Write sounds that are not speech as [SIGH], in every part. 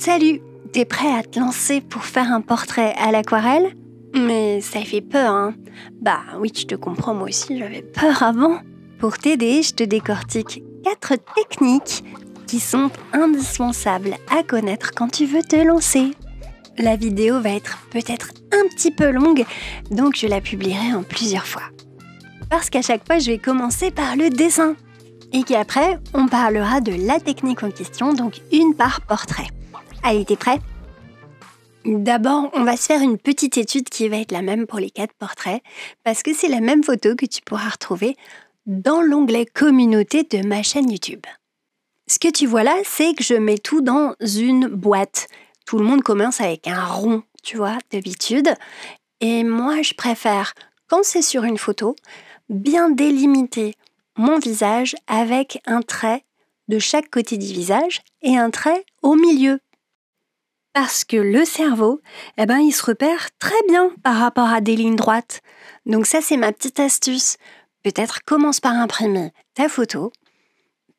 Salut T'es prêt à te lancer pour faire un portrait à l'aquarelle Mais ça fait peur, hein Bah oui, je te comprends, moi aussi j'avais peur avant. Pour t'aider, je te décortique 4 techniques qui sont indispensables à connaître quand tu veux te lancer. La vidéo va être peut-être un petit peu longue, donc je la publierai en plusieurs fois. Parce qu'à chaque fois, je vais commencer par le dessin. Et qu'après, on parlera de la technique en question, donc une par portrait. Allez, t'es prêt D'abord, on va se faire une petite étude qui va être la même pour les quatre portraits, parce que c'est la même photo que tu pourras retrouver dans l'onglet communauté de ma chaîne YouTube. Ce que tu vois là, c'est que je mets tout dans une boîte. Tout le monde commence avec un rond, tu vois, d'habitude. Et moi, je préfère, quand c'est sur une photo, bien délimiter mon visage avec un trait de chaque côté du visage et un trait au milieu parce que le cerveau, eh ben, il se repère très bien par rapport à des lignes droites. Donc ça, c'est ma petite astuce. Peut-être commence par imprimer ta photo,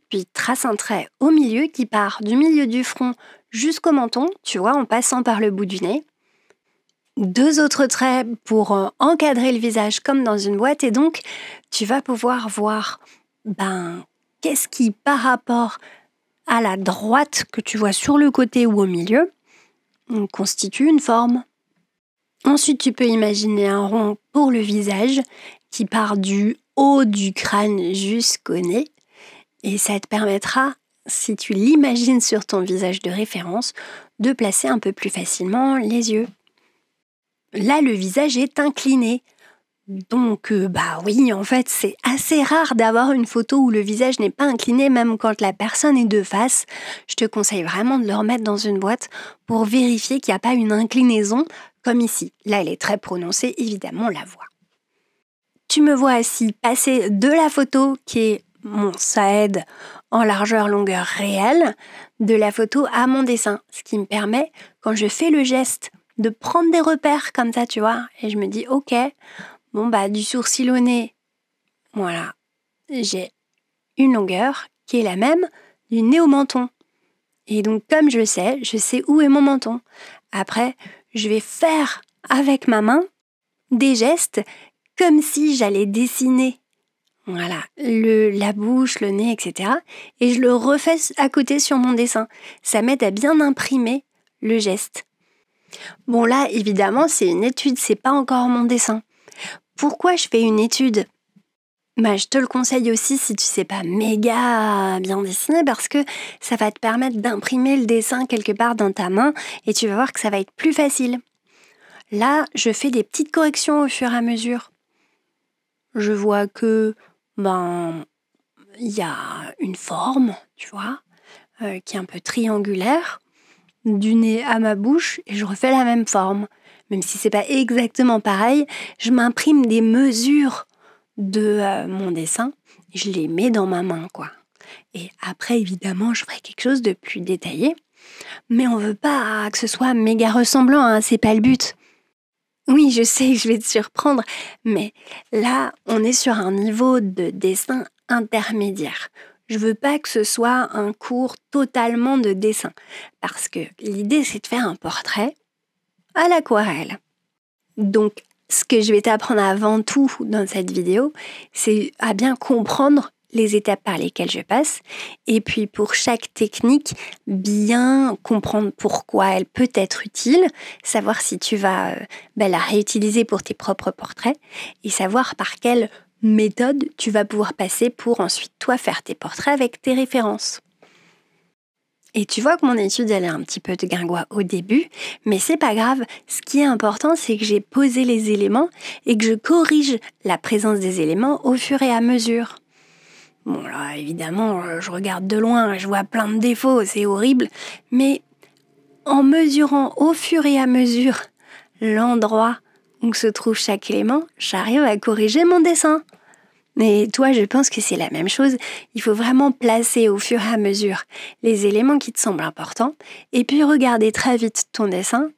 puis trace un trait au milieu qui part du milieu du front jusqu'au menton, tu vois, en passant par le bout du nez. Deux autres traits pour euh, encadrer le visage comme dans une boîte et donc tu vas pouvoir voir ben qu'est-ce qui par rapport à la droite que tu vois sur le côté ou au milieu constitue une forme. Ensuite, tu peux imaginer un rond pour le visage qui part du haut du crâne jusqu'au nez. Et ça te permettra, si tu l'imagines sur ton visage de référence, de placer un peu plus facilement les yeux. Là, le visage est incliné. Donc, euh, bah oui, en fait, c'est assez rare d'avoir une photo où le visage n'est pas incliné, même quand la personne est de face. Je te conseille vraiment de le remettre dans une boîte pour vérifier qu'il n'y a pas une inclinaison, comme ici. Là, elle est très prononcée, évidemment, la voix. Tu me vois ainsi passer de la photo qui est mon Saïd en largeur, longueur réelle, de la photo à mon dessin, ce qui me permet, quand je fais le geste, de prendre des repères comme ça, tu vois, et je me dis, ok, Bon, bah, du sourcil au nez, voilà, j'ai une longueur qui est la même du nez au menton. Et donc, comme je sais, je sais où est mon menton. Après, je vais faire avec ma main des gestes comme si j'allais dessiner. Voilà, le, la bouche, le nez, etc. Et je le refais à côté sur mon dessin. Ça m'aide à bien imprimer le geste. Bon là, évidemment, c'est une étude, c'est pas encore mon dessin pourquoi je fais une étude bah, je te le conseille aussi si tu sais pas méga bien dessiner parce que ça va te permettre d'imprimer le dessin quelque part dans ta main et tu vas voir que ça va être plus facile. Là, je fais des petites corrections au fur et à mesure. Je vois que ben il y a une forme, tu vois, euh, qui est un peu triangulaire du nez à ma bouche et je refais la même forme même si c'est pas exactement pareil, je m'imprime des mesures de euh, mon dessin, je les mets dans ma main, quoi. Et après, évidemment, je ferai quelque chose de plus détaillé, mais on veut pas que ce soit méga ressemblant, hein, c'est pas le but. Oui, je sais, que je vais te surprendre, mais là, on est sur un niveau de dessin intermédiaire. Je veux pas que ce soit un cours totalement de dessin, parce que l'idée c'est de faire un portrait à l'aquarelle. Donc, ce que je vais t'apprendre avant tout dans cette vidéo, c'est à bien comprendre les étapes par lesquelles je passe, et puis pour chaque technique, bien comprendre pourquoi elle peut être utile, savoir si tu vas euh, ben, la réutiliser pour tes propres portraits, et savoir par quelle méthode tu vas pouvoir passer pour ensuite toi faire tes portraits avec tes références. Et tu vois que mon étude, elle est un petit peu de guingois au début, mais c'est pas grave. Ce qui est important, c'est que j'ai posé les éléments et que je corrige la présence des éléments au fur et à mesure. Bon, là, évidemment, euh, je regarde de loin, je vois plein de défauts, c'est horrible, mais en mesurant au fur et à mesure l'endroit où se trouve chaque élément, j'arrive à corriger mon dessin. Mais toi, je pense que c'est la même chose. Il faut vraiment placer au fur et à mesure les éléments qui te semblent importants et puis regarder très vite ton dessin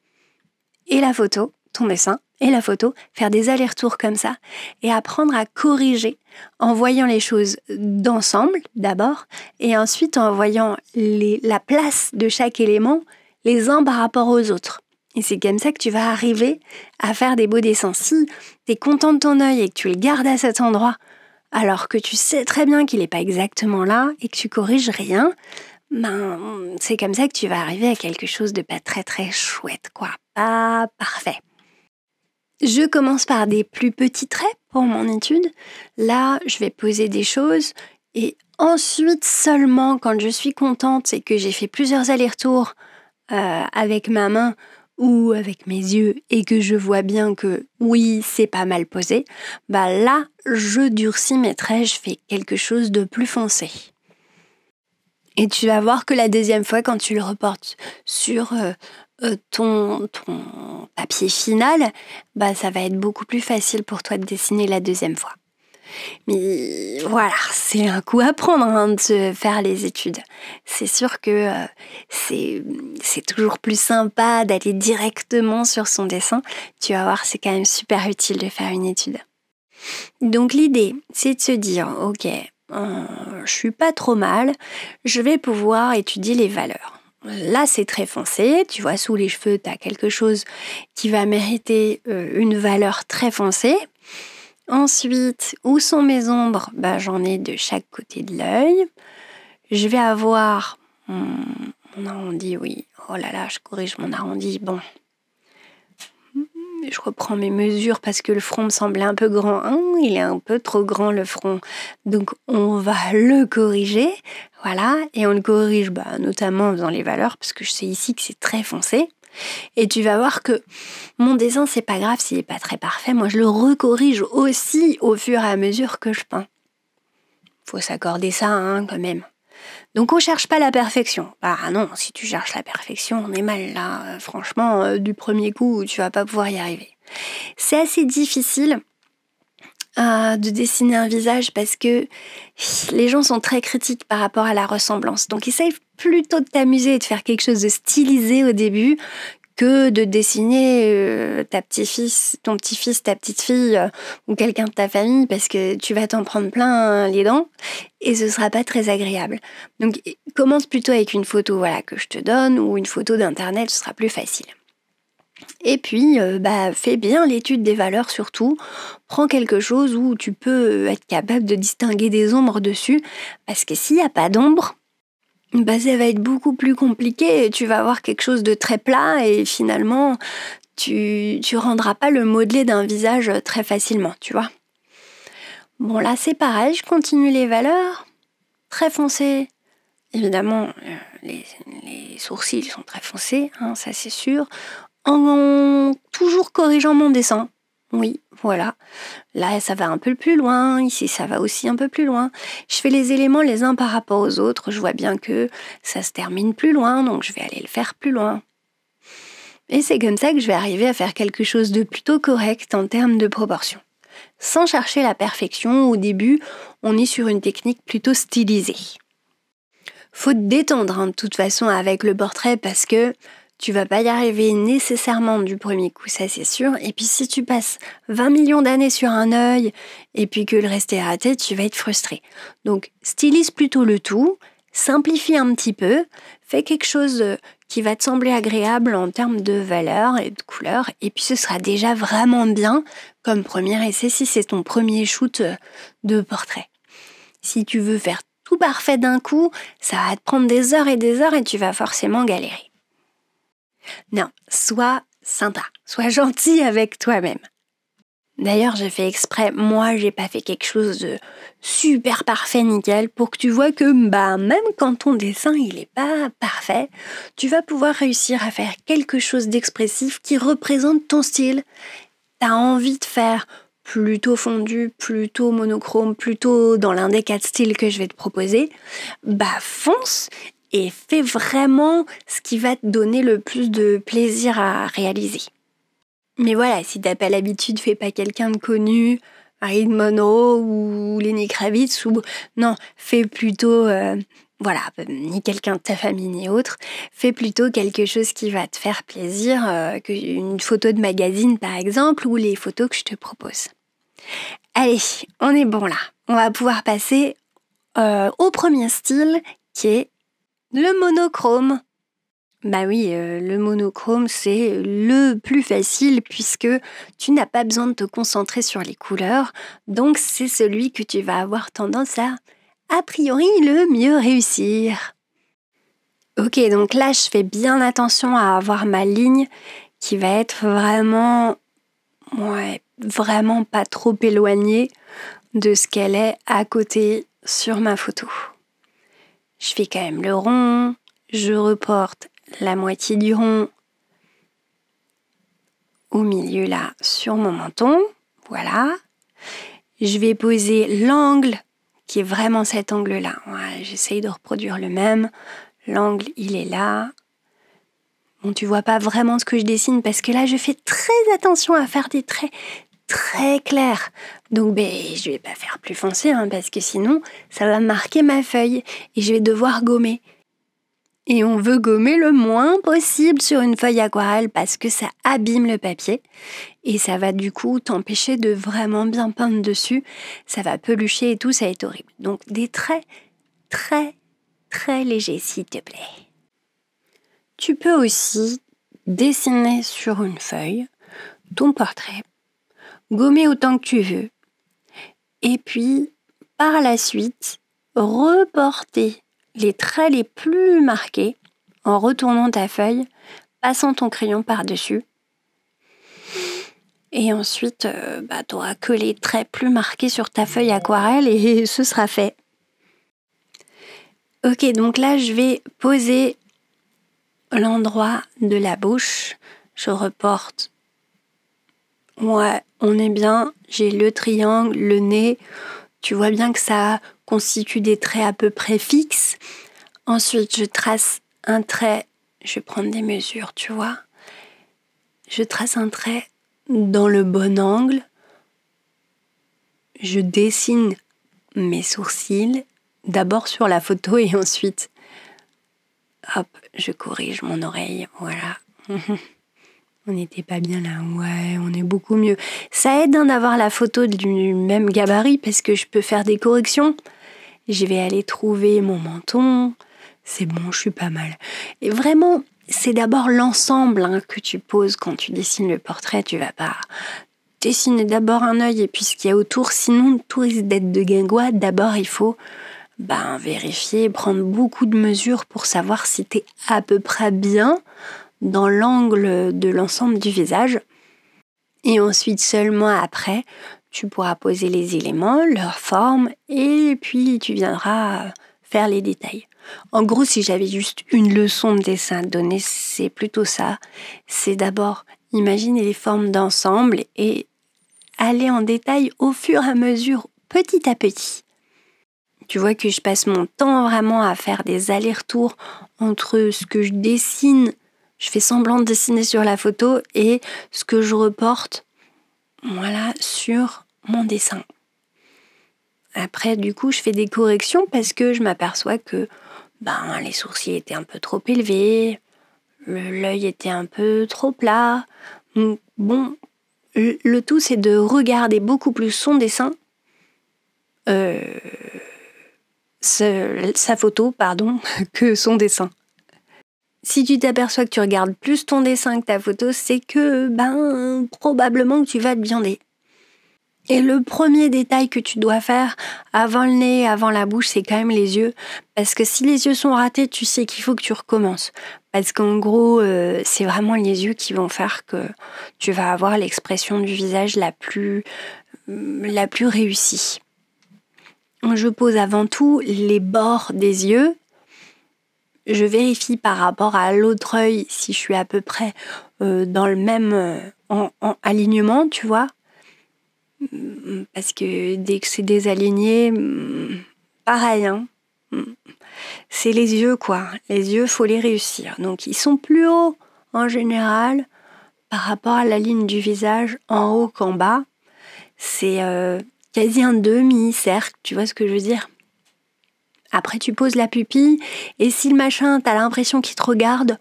et la photo, ton dessin et la photo, faire des allers-retours comme ça et apprendre à corriger en voyant les choses d'ensemble d'abord et ensuite en voyant la place de chaque élément les uns par rapport aux autres. Et c'est comme ça que tu vas arriver à faire des beaux dessins. Si tu es content de ton œil et que tu le gardes à cet endroit, alors que tu sais très bien qu'il n'est pas exactement là et que tu corriges rien, ben, c'est comme ça que tu vas arriver à quelque chose de pas très très chouette, quoi. Pas parfait. Je commence par des plus petits traits pour mon étude. Là, je vais poser des choses et ensuite seulement quand je suis contente et que j'ai fait plusieurs allers-retours euh, avec ma main ou avec mes yeux et que je vois bien que oui, c'est pas mal posé, bah là, je durcis mes traits, je fais quelque chose de plus foncé. Et tu vas voir que la deuxième fois, quand tu le reportes sur euh, euh, ton, ton papier final, bah, ça va être beaucoup plus facile pour toi de dessiner la deuxième fois. Mais voilà, c'est un coup à prendre hein, de faire les études. C'est sûr que euh, c'est toujours plus sympa d'aller directement sur son dessin. Tu vas voir, c'est quand même super utile de faire une étude. Donc l'idée, c'est de se dire, ok, euh, je suis pas trop mal, je vais pouvoir étudier les valeurs. Là, c'est très foncé. Tu vois, sous les cheveux, tu as quelque chose qui va mériter euh, une valeur très foncée. Ensuite, où sont mes ombres bah, J'en ai de chaque côté de l'œil. Je vais avoir mon, arrondi, oui. Oh là là, je corrige mon arrondi. Bon. Je reprends mes mesures parce que le front me semblait un peu grand. Hein, il est un peu trop grand le front. Donc on va le corriger. Voilà. Et on le corrige bah, notamment en faisant les valeurs parce que je sais ici que c'est très foncé. Et tu vas voir que mon dessin, c'est pas grave s'il n'est pas très parfait. Moi, je le recorrige aussi au fur et à mesure que je peins. Faut s'accorder ça, hein, quand même. Donc on cherche pas la perfection. Ah non, si tu cherches la perfection, on est mal là. Euh, franchement, euh, du premier coup, tu vas pas pouvoir y arriver. C'est assez difficile euh, de dessiner un visage parce que les gens sont très critiques par rapport à la ressemblance. Donc ils savent plutôt de t'amuser et de faire quelque chose de stylisé au début que de dessiner euh, ta petit-fils, ton petit-fils, ta petite-fille euh, ou quelqu'un de ta famille parce que tu vas t'en prendre plein les dents et ce sera pas très agréable. Donc commence plutôt avec une photo voilà que je te donne ou une photo d'internet, ce sera plus facile. Et puis, euh, bah, fais bien l'étude des valeurs surtout. Prends quelque chose où tu peux être capable de distinguer des ombres dessus. Parce que s'il n'y a pas d'ombre, bah, ça va être beaucoup plus compliqué. Tu vas avoir quelque chose de très plat et finalement, tu, tu rendras pas le modelé d'un visage euh, très facilement, tu vois. Bon, là, c'est pareil, je continue les valeurs. Très foncé. Évidemment, euh, les, les sourcils sont très foncés, hein, ça c'est sûr. en toujours corrigeant mon dessin. Oui, voilà. Là, ça va un peu plus loin. Ici, ça va aussi un peu plus loin. Je fais les éléments les uns par rapport aux autres. Je vois bien que ça se termine plus loin, donc je vais aller le faire plus loin. Et c'est comme ça que je vais arriver à faire quelque chose de plutôt correct en termes de proportion. Sans chercher la perfection, au début, on est sur une technique plutôt stylisée. Faut détendre hein, de toute façon avec le portrait parce que tu vas pas y arriver nécessairement du premier coup, ça c'est sûr. Et puis si tu passes 20 millions d'années sur un œil et puis que le reste est raté, tu vas être frustré. Donc stylise plutôt le tout, simplifie un petit peu, fais quelque chose euh, qui va te sembler agréable en termes de valeur et de couleur, et puis ce sera déjà vraiment bien comme premier essai si c'est ton premier shoot euh, de portrait. Si tu veux faire tout parfait d'un coup, ça va te prendre des heures et des heures et tu vas forcément galérer. Non, sois sympa, sois gentil avec toi-même. D'ailleurs, j'ai fait exprès, moi j'ai pas fait quelque chose de super parfait, nickel, pour que tu vois que bah, même quand ton dessin il est pas parfait, tu vas pouvoir réussir à faire quelque chose d'expressif qui représente ton style. T'as envie de faire plutôt fondu, plutôt monochrome, plutôt dans l'un des quatre styles que je vais te proposer, bah fonce et fais vraiment ce qui va te donner le plus de plaisir à réaliser. Mais voilà, si t'as pas l'habitude, fais pas quelqu'un de connu, Harid Monroe ou Lenny Kravitz ou non, fais plutôt euh, voilà, ni quelqu'un de ta famille ni autre, fais plutôt quelque chose qui va te faire plaisir, euh, une photo de magazine par exemple ou les photos que je te propose. Allez, on est bon là. On va pouvoir passer euh, au premier style qui est le monochrome. Bah oui, euh, le monochrome, c'est le plus facile puisque tu n'as pas besoin de te concentrer sur les couleurs. Donc c'est celui que tu vas avoir tendance à, a priori, le mieux réussir. Ok, donc là, je fais bien attention à avoir ma ligne qui va être vraiment, vraiment pas trop éloignée de ce qu'elle est à côté sur ma photo je fais quand même le rond, je reporte la moitié du rond au milieu là sur mon menton, voilà. Je vais poser l'angle qui est vraiment cet angle là. J'essaye de reproduire le même. L'angle il est là. Bon, tu vois pas vraiment ce que je dessine parce que là je fais très attention à faire des traits très clair. Donc ben, je vais pas faire plus foncé hein, parce que sinon ça va marquer ma feuille et je vais devoir gommer. Et on veut gommer le moins possible sur une feuille aquarelle parce que ça abîme le papier et ça va du coup t'empêcher de vraiment bien peindre dessus. Ça va pelucher et tout, ça est horrible. Donc des traits très très légers s'il te plaît. Tu peux aussi dessiner sur une feuille ton portrait gommer autant que tu veux. Et puis, par la suite, reporter les traits les plus marqués en retournant ta feuille, passant ton crayon par-dessus. Et ensuite, euh, bah, tu auras que les traits plus marqués sur ta feuille aquarelle et [LAUGHS] ce sera fait. Ok, donc là, je vais poser l'endroit de la bouche. Je reporte Ouais, on est bien. J'ai le triangle, le nez. Tu vois bien que ça constitue des traits à peu près fixes. Ensuite, je trace un trait. Je vais prendre des mesures, tu vois. Je trace un trait dans le bon angle. Je dessine mes sourcils, d'abord sur la photo et ensuite, hop, je corrige mon oreille. Voilà. [LAUGHS] on n'était pas bien là, ouais, on est beaucoup mieux. Ça aide hein, d'avoir la photo du même gabarit parce que je peux faire des corrections. Je vais aller trouver mon menton. C'est bon, je suis pas mal. Et vraiment, c'est d'abord l'ensemble hein, que tu poses quand tu dessines le portrait. Tu vas pas dessiner d'abord un œil et puis ce qu'il y a autour. Sinon, tout risque d'être de guingois. D'abord, il faut ben, vérifier, prendre beaucoup de mesures pour savoir si tu es à peu près bien dans l'angle de l'ensemble du visage. Et ensuite seulement après, tu pourras poser les éléments, leurs formes, et puis tu viendras faire les détails. En gros, si j'avais juste une leçon de dessin à c'est plutôt ça. C'est d'abord imaginer les formes d'ensemble et aller en détail au fur et à mesure, petit à petit. Tu vois que je passe mon temps vraiment à faire des allers-retours entre ce que je dessine je fais semblant de dessiner sur la photo et ce que je reporte, voilà, sur mon dessin. Après, du coup, je fais des corrections parce que je m'aperçois que ben, les sourcils étaient un peu trop élevés, l'œil était un peu trop plat. Bon, le tout, c'est de regarder beaucoup plus son dessin, euh, sa photo, pardon, [LAUGHS] que son dessin si tu t'aperçois que tu regardes plus ton dessin que ta photo, c'est que, ben, probablement que tu vas te viander. Et le premier détail que tu dois faire avant le nez, avant la bouche, c'est quand même les yeux. Parce que si les yeux sont ratés, tu sais qu'il faut que tu recommences. Parce qu'en gros, euh, c'est vraiment les yeux qui vont faire que tu vas avoir l'expression du visage la plus, la plus réussie. Je pose avant tout les bords des yeux je vérifie par rapport à l'autre œil si je suis à peu près euh, dans le même euh, alignement, tu vois. Mm, parce que dès que c'est désaligné, mm, pareil, hein. mm. C'est les yeux, quoi. Les yeux, faut les réussir. Donc, ils sont plus hauts en général par rapport à la ligne du visage en haut qu'en bas. C'est euh, quasi un demi-cercle, tu vois ce que je veux dire après, tu poses la pupille, et si le machin, t'as l'impression qu'il te regarde,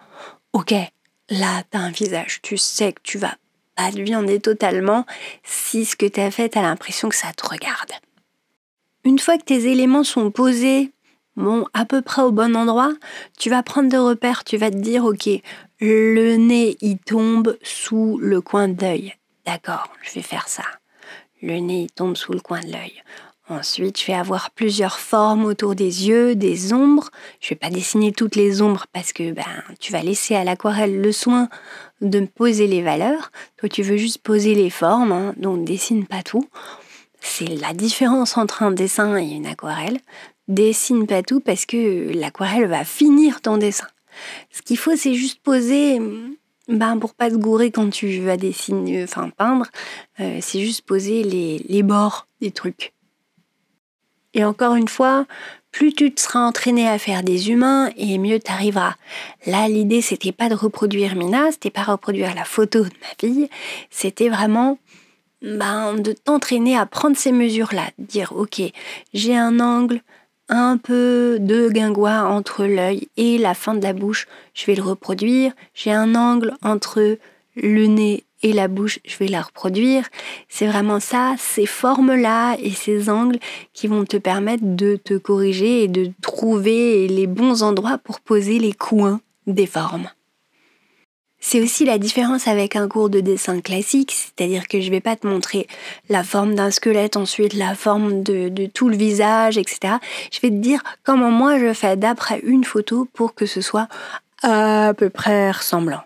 ok, là, t'as un visage, tu sais que tu vas pas lui totalement si ce que t'as fait, t'as l'impression que ça te regarde. Une fois que tes éléments sont posés, bon, à peu près au bon endroit, tu vas prendre de repères, tu vas te dire, ok, le nez, il tombe sous le coin d'œil. D'accord, je vais faire ça. Le nez, il tombe sous le coin de l'œil. Ensuite, je vais avoir plusieurs formes autour des yeux, des ombres. Je ne vais pas dessiner toutes les ombres parce que ben, tu vas laisser à l'aquarelle le soin de poser les valeurs. Toi, tu veux juste poser les formes, donc hein, donc dessine pas tout. C'est la différence entre un dessin et une aquarelle. Dessine pas tout parce que l'aquarelle va finir ton dessin. Ce qu'il faut, c'est juste poser ben, pour pas te gourer quand tu vas dessiner, euh, enfin peindre, euh, c'est juste poser les bords des trucs. Et encore une fois, plus tu te seras entraîné à faire des humains et mieux arriveras. Là, l'idée, c'était pas de reproduire Mina, c'était pas reproduire la photo de ma fille, c'était vraiment ben, de t'entraîner à prendre ces mesures-là, dire ok, j'ai un angle un peu de guingois entre l'œil et la fin de la bouche, je vais le reproduire, j'ai un angle entre le nez et la bouche, je vais la reproduire. C'est vraiment ça, ces formes-là et ces angles qui vont te permettre de te corriger et de trouver les bons endroits pour poser les coins des formes. C'est aussi la différence avec un cours de dessin classique, c'est-à-dire que je ne vais pas te montrer la forme d'un squelette, ensuite la forme de, de, tout le visage, etc. Je vais te dire comment moi je fais d'après une photo pour que ce soit à peu près ressemblant.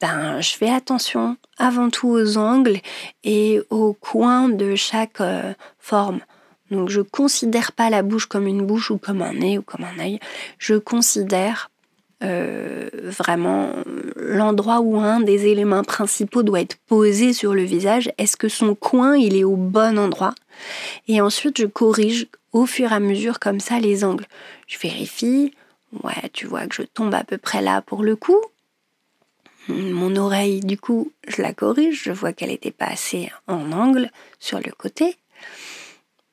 Ben, je fais attention avant tout aux angles et aux coins de chaque euh, forme. Donc je considère pas la bouche comme une bouche ou comme un nez ou comme un œil. Je considère euh, vraiment l'endroit où un des éléments principaux doit être posé sur le visage. Est-ce que son coin il est au bon endroit Et ensuite je corrige au fur et à mesure comme ça les angles. Je vérifie. Ouais, tu vois que je tombe à peu près là pour le coup mon oreille, du coup, je la corrige, je vois qu'elle n'était pas assez en angle sur le côté.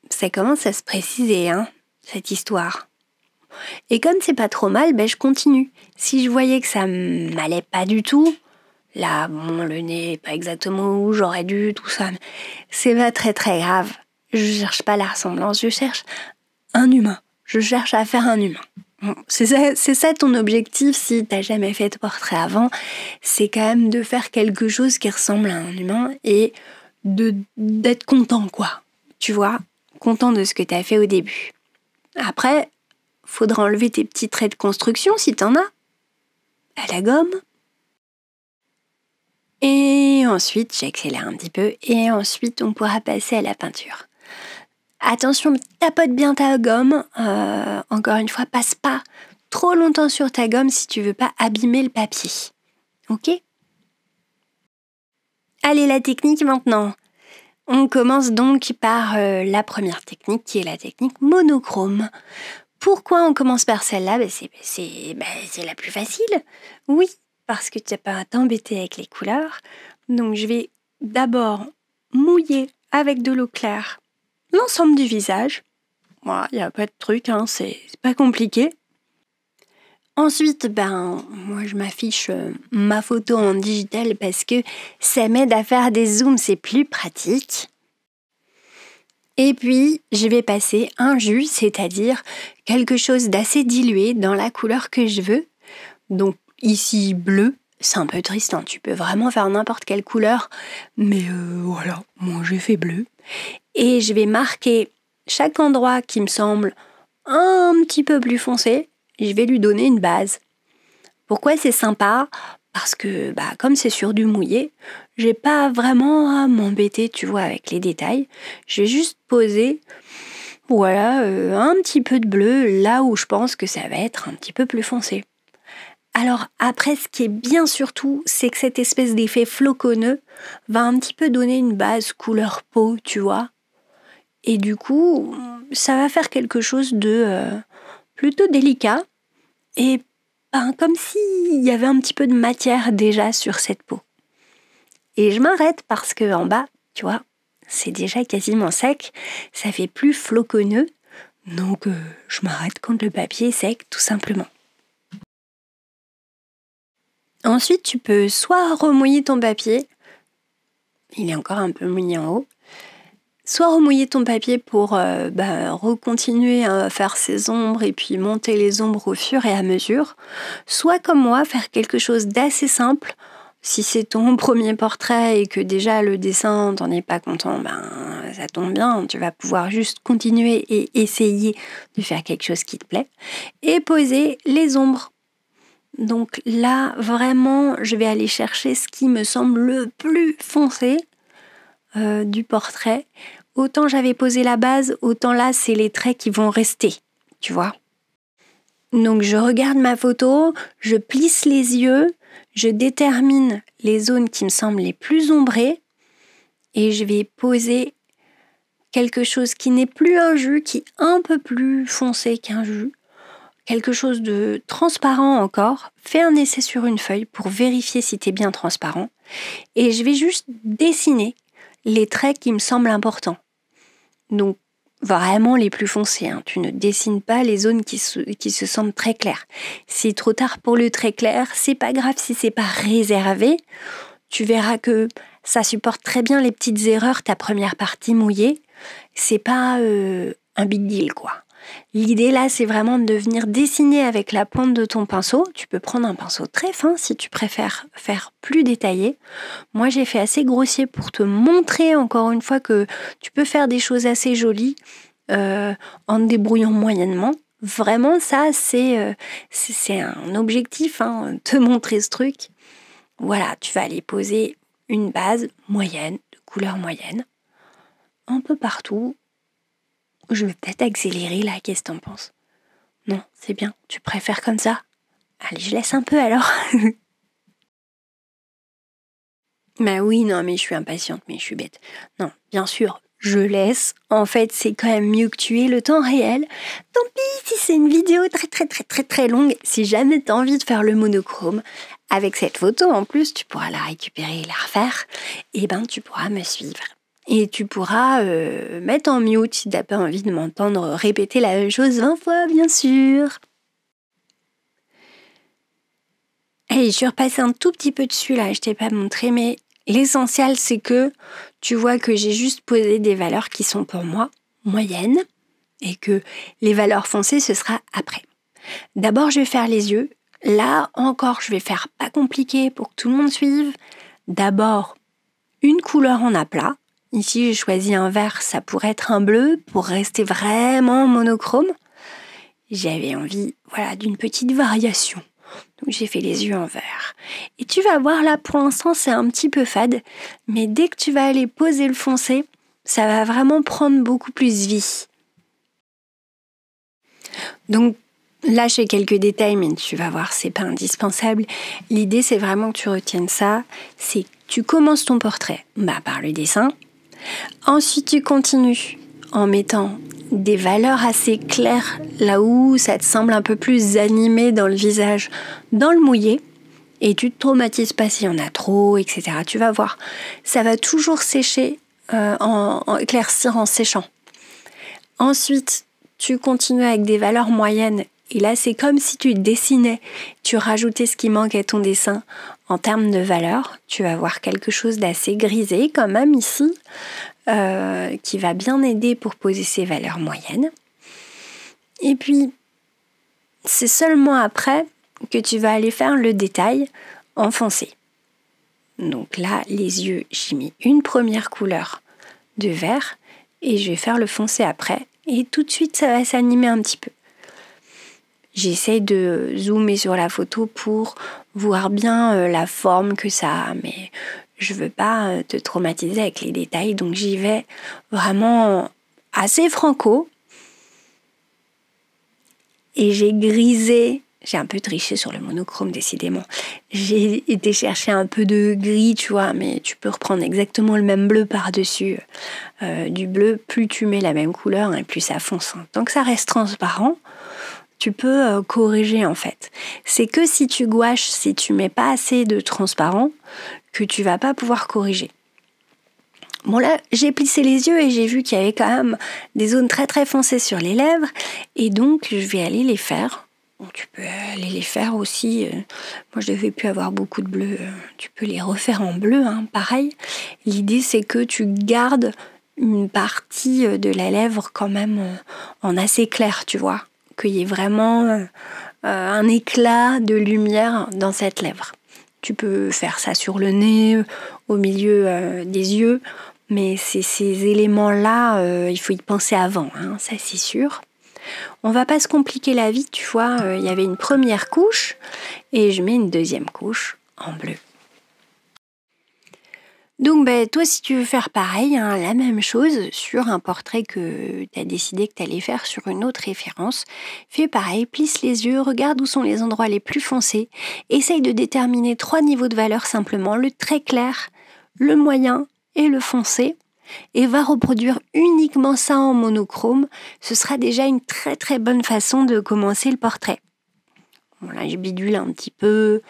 Ça commence à se préciser, hein, cette histoire. Et comme c'est pas trop mal, ben je continue. Si je voyais que ça m'allait pas du tout, là, bon, le nez pas exactement où j'aurais dû, tout ça, c'est pas très très grave. Je ne cherche pas la ressemblance, je cherche un humain. Je cherche à faire un humain. C'est ça, ça, ton objectif si t'as jamais fait de portrait avant, c'est quand même de faire quelque chose qui ressemble à un humain et de d'être content quoi. Tu vois, content de ce que t'as fait au début. Après, faudra enlever tes petits traits de construction si t'en as. À la gomme. Et ensuite, j'accélère un petit peu et ensuite on pourra passer à la peinture. Attention, tapote bien ta gomme. Euh, encore une fois, passe pas trop longtemps sur ta gomme si tu veux pas abîmer le papier. Ok Allez, la technique maintenant. On commence donc par euh, la première technique qui est la technique monochrome. Pourquoi on commence par celle-là ben, c'est, c'est, ben, c'est la plus facile. Oui, parce que tu n'as pas à t'embêter avec les couleurs. Donc je vais d'abord mouiller avec de l'eau claire l'ensemble du visage. il n'y a pas de truc, hein, c'est pas compliqué. Ensuite, ben, moi je m'affiche euh, ma photo en digital parce que ça m'aide à faire des zooms, c'est plus pratique. Et puis, je vais passer un jus, c'est-à-dire quelque chose d'assez dilué dans la couleur que je veux. Donc ici, bleu, c'est un peu triste, hein, tu peux vraiment faire n'importe quelle couleur, mais euh, voilà, moi j'ai fait bleu et je vais marquer chaque endroit qui me semble un petit peu plus foncé, je vais lui donner une base. Pourquoi c'est sympa Parce que bah, comme c'est sur du mouillé, j'ai pas vraiment à m'embêter, tu vois, avec les détails. Je vais juste poser voilà, euh, un petit peu de bleu là où je pense que ça va être un petit peu plus foncé. Alors après, ce qui est bien surtout, c'est que cette espèce d'effet floconneux va un petit peu donner une base couleur peau, tu vois. Et du coup, ça va faire quelque chose de euh, plutôt délicat et ben, comme s'il y avait un petit peu de matière déjà sur cette peau. Et je m'arrête parce que en bas, tu vois, c'est déjà quasiment sec, ça fait plus floconneux, donc euh, je m'arrête quand le papier est sec, tout simplement. Ensuite, tu peux soit remouiller ton papier, il est encore un peu mouillé en haut, soit remouiller ton papier pour euh, bah, recontinuer à hein, faire ses ombres et puis monter les ombres au fur et à mesure, soit comme moi faire quelque chose d'assez simple. Si c'est ton [LAUGHS] premier portrait et que déjà le dessin t'en est pas content, ben ça tombe bien, tu vas pouvoir juste continuer et essayer de faire quelque chose qui te plaît et poser les ombres donc là, vraiment, je vais aller chercher ce qui me semble le plus foncé euh, du portrait, autant j'avais posé la base, autant là, c'est les traits qui vont rester, tu vois. Donc je regarde ma photo, je plisse les yeux, je détermine les zones qui me semblent les plus ombrées et je vais poser quelque chose qui n'est plus un jus, qui est un peu plus foncé qu'un jus, quelque chose de transparent encore. Fais un essai sur une feuille pour vérifier si tu es bien transparent et je vais juste dessiner les traits qui me semblent importants. Donc vraiment les plus foncés. Hein. Tu ne dessines pas les zones qui se, qui se très claires. C'est trop tard pour le très clair, c'est pas grave si c'est pas réservé. Tu verras que ça supporte très bien les petites erreurs, ta première partie mouillée. C'est pas euh, un big deal quoi. L'idée là, c'est vraiment de venir dessiner avec la pointe de ton pinceau. Tu peux prendre un pinceau très fin si tu préfères faire plus détaillé. Moi, j'ai fait assez grossier pour te montrer encore une fois que tu peux faire des choses assez jolies euh, en te débrouillant moyennement. Vraiment, ça, c'est euh, un objectif, hein, [LAUGHS] te montrer ce truc. Voilà, tu vas aller poser une base moyenne, de couleur moyenne, un peu partout, je vais peut-être accélérer là, qu'est-ce que t'en penses Non, c'est bien, tu préfères comme ça Allez, je laisse un peu alors. [LAUGHS] bah oui, non, mais je suis impatiente, mais je suis bête. Non, bien sûr, je laisse. En fait, c'est quand même mieux que tu aies le temps réel. Tant pis si c'est une vidéo très très très très très longue. Si jamais t'as envie de faire le monochrome, avec cette photo en plus, tu pourras la récupérer et la refaire. Et eh ben, tu pourras me suivre. Et tu pourras euh, mettre en mute si n'as pas envie de m'entendre répéter la même chose 20 fois, bien sûr. Et je repasse un tout petit peu dessus là, je t'ai pas montré, mais l'essentiel c'est que tu vois que j'ai juste posé des valeurs qui sont pour moi moyennes et que les valeurs foncées ce sera après. D'abord, je vais faire les yeux. Là encore, je vais faire pas compliqué pour que tout le monde suive. D'abord, une couleur en aplat. Ici, j'ai choisi un vert, ça pourrait être un bleu pour rester vraiment monochrome. J'avais envie, voilà, d'une petite variation. Donc j'ai fait les yeux en vert. Et tu vas voir là, pour l'instant, c'est un petit peu fade, mais dès que tu vas aller poser le foncé, ça va vraiment prendre beaucoup plus vie. Donc là, j'ai quelques détails, mais tu vas voir, c'est pas indispensable. L'idée, c'est vraiment que tu retiennes ça. C'est que tu commences ton portrait bah, par le dessin, Ensuite, tu continues en mettant des valeurs assez claires là où ça te semble un peu plus animé dans le visage, dans le mouillé, et tu te traumatises pas s'il y en a trop, etc. Tu vas voir, ça va toujours sécher, euh, en, éclaircir en séchant. Ensuite, tu continues avec des valeurs moyennes. Et là, c'est comme si tu dessinais, tu rajoutais ce qui manque à ton dessin en termes de valeur, tu vas voir quelque chose d'assez grisé quand même ici, euh, qui va bien aider pour poser ses valeurs moyennes. Et puis, c'est seulement après que tu vas aller faire le détail enfoncé. Donc là, les yeux, j'ai mis une première couleur de vert et je vais faire le foncé après. Et tout de suite, ça va s'animer un petit peu. J'essaie de zoomer sur la photo pour voir bien euh, la forme que ça a, mais je veux pas euh, te traumatiser avec les détails, donc j'y vais vraiment assez franco. Et j'ai grisé, j'ai un peu triché sur le monochrome décidément. J'ai été chercher un peu de gris, tu vois, mais tu peux reprendre exactement le même bleu par-dessus. Euh, du bleu, plus tu mets la même couleur hein, et plus ça fonce. Hein. Tant que ça reste transparent, tu peux euh, corriger en fait. C'est que si tu gouaches, si tu mets pas assez de transparent, que tu vas pas pouvoir corriger. Bon là, j'ai plissé les yeux et j'ai vu qu'il y avait quand même des zones très très foncées sur les lèvres et donc je vais aller les faire. tu peux aller les faire aussi. Euh. Moi, je devais plus avoir beaucoup de bleu. Euh. Tu peux les refaire en bleu, hein, pareil. L'idée, c'est que tu gardes une partie de la lèvre quand même en assez clair, tu vois qu'il y ait vraiment euh, euh, un éclat de lumière dans cette lèvre. Tu peux faire ça sur le nez, au milieu euh, des yeux, mais ces éléments-là, il faut y penser avant, hein, ça c'est sûr. On va pas se compliquer la vie, tu vois. Il y avait une première couche et je mets une deuxième couche en bleu. Donc bah, toi, si tu veux faire pareil, hein, la même chose sur un portrait que tu as décidé que tu allais faire sur une autre référence, fais pareil, plisse les yeux, regarde où sont les endroits les plus foncés, essaye de déterminer trois niveaux de valeur simplement, le très clair, le moyen et le foncé, et va reproduire uniquement ça en monochrome, ce sera déjà une très très bonne façon de commencer le portrait. Voilà, je bidule un petit peu,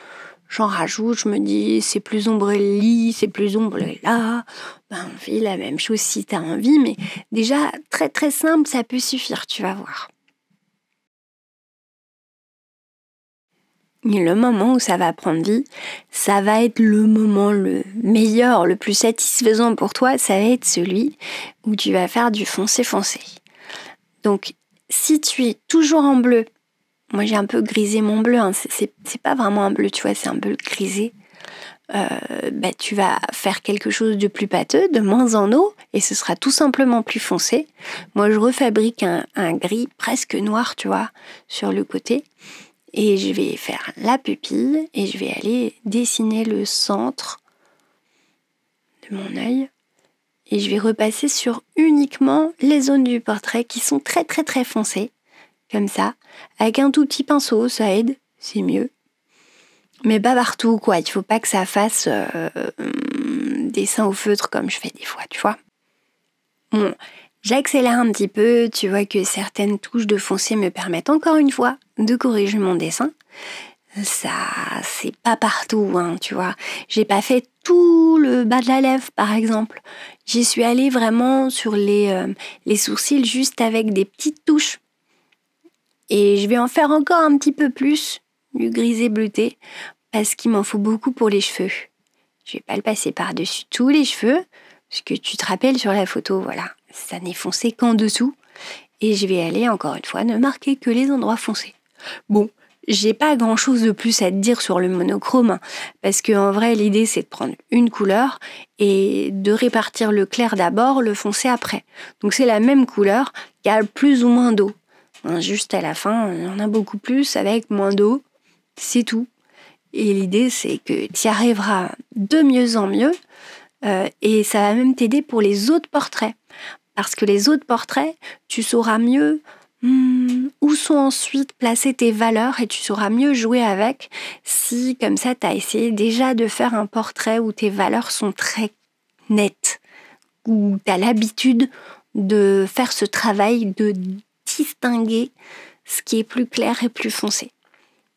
j'en rajoute, je me dis c'est plus ombre lit, c'est plus ombre là. Ben, on la même chose si tu as envie, mais déjà très très simple, ça peut suffire, tu vas voir. le moment où ça va prendre vie, ça va être le moment le meilleur, le plus satisfaisant pour toi, ça va être celui où tu vas faire du foncé foncé. Donc si tu es toujours en bleu moi, j'ai un peu grisé mon bleu. Hein. C'est pas vraiment un bleu, tu vois, c'est un bleu grisé. Euh, bah, tu vas faire quelque chose de plus pâteux, de moins en eau, et ce sera tout simplement plus foncé. Moi, je refabrique un, un gris presque noir, tu vois, sur le côté. Et je vais faire la pupille et je vais aller dessiner le centre de mon œil. Et je vais repasser sur uniquement les zones du portrait qui sont très très très foncées, comme ça. Avec un tout petit pinceau, ça aide, c'est mieux. Mais pas partout, quoi. Il faut pas que ça fasse euh, des seins au feutre comme je fais des fois, tu vois. Bon, j'accélère un petit peu. Tu vois que certaines touches de foncé me permettent encore une fois de corriger mon dessin. Ça, c'est pas partout, hein, tu vois. J'ai pas fait tout le bas de la lèvre, par exemple. J'y suis allée vraiment sur les, euh, les sourcils juste avec des petites touches et je vais en faire encore un petit peu plus, du grisé bleuté, parce qu'il m'en faut beaucoup pour les cheveux. Je vais pas le passer par-dessus tous les cheveux, parce que tu te rappelles sur la photo, voilà, ça n'est foncé qu'en dessous. Et je vais aller, encore une fois, ne marquer que les endroits foncés. Bon, j'ai pas grand chose de plus à te dire sur le monochrome, parce qu'en vrai, l'idée c'est de prendre une couleur et de répartir le clair d'abord, le foncé après. Donc c'est la même couleur, il y a plus ou moins d'eau. Hein, juste à la fin, on en a beaucoup plus avec moins d'eau. C'est tout. Et l'idée, c'est que tu y arriveras de mieux en mieux. Euh, et ça va même t'aider pour les autres portraits. Parce que les autres portraits, tu sauras mieux hmm, où sont ensuite placées tes valeurs et tu sauras mieux jouer avec si, comme ça, tu as essayé déjà de faire un portrait où tes valeurs sont très nettes, où tu as l'habitude de faire ce travail de distinguer ce qui est plus clair et plus foncé.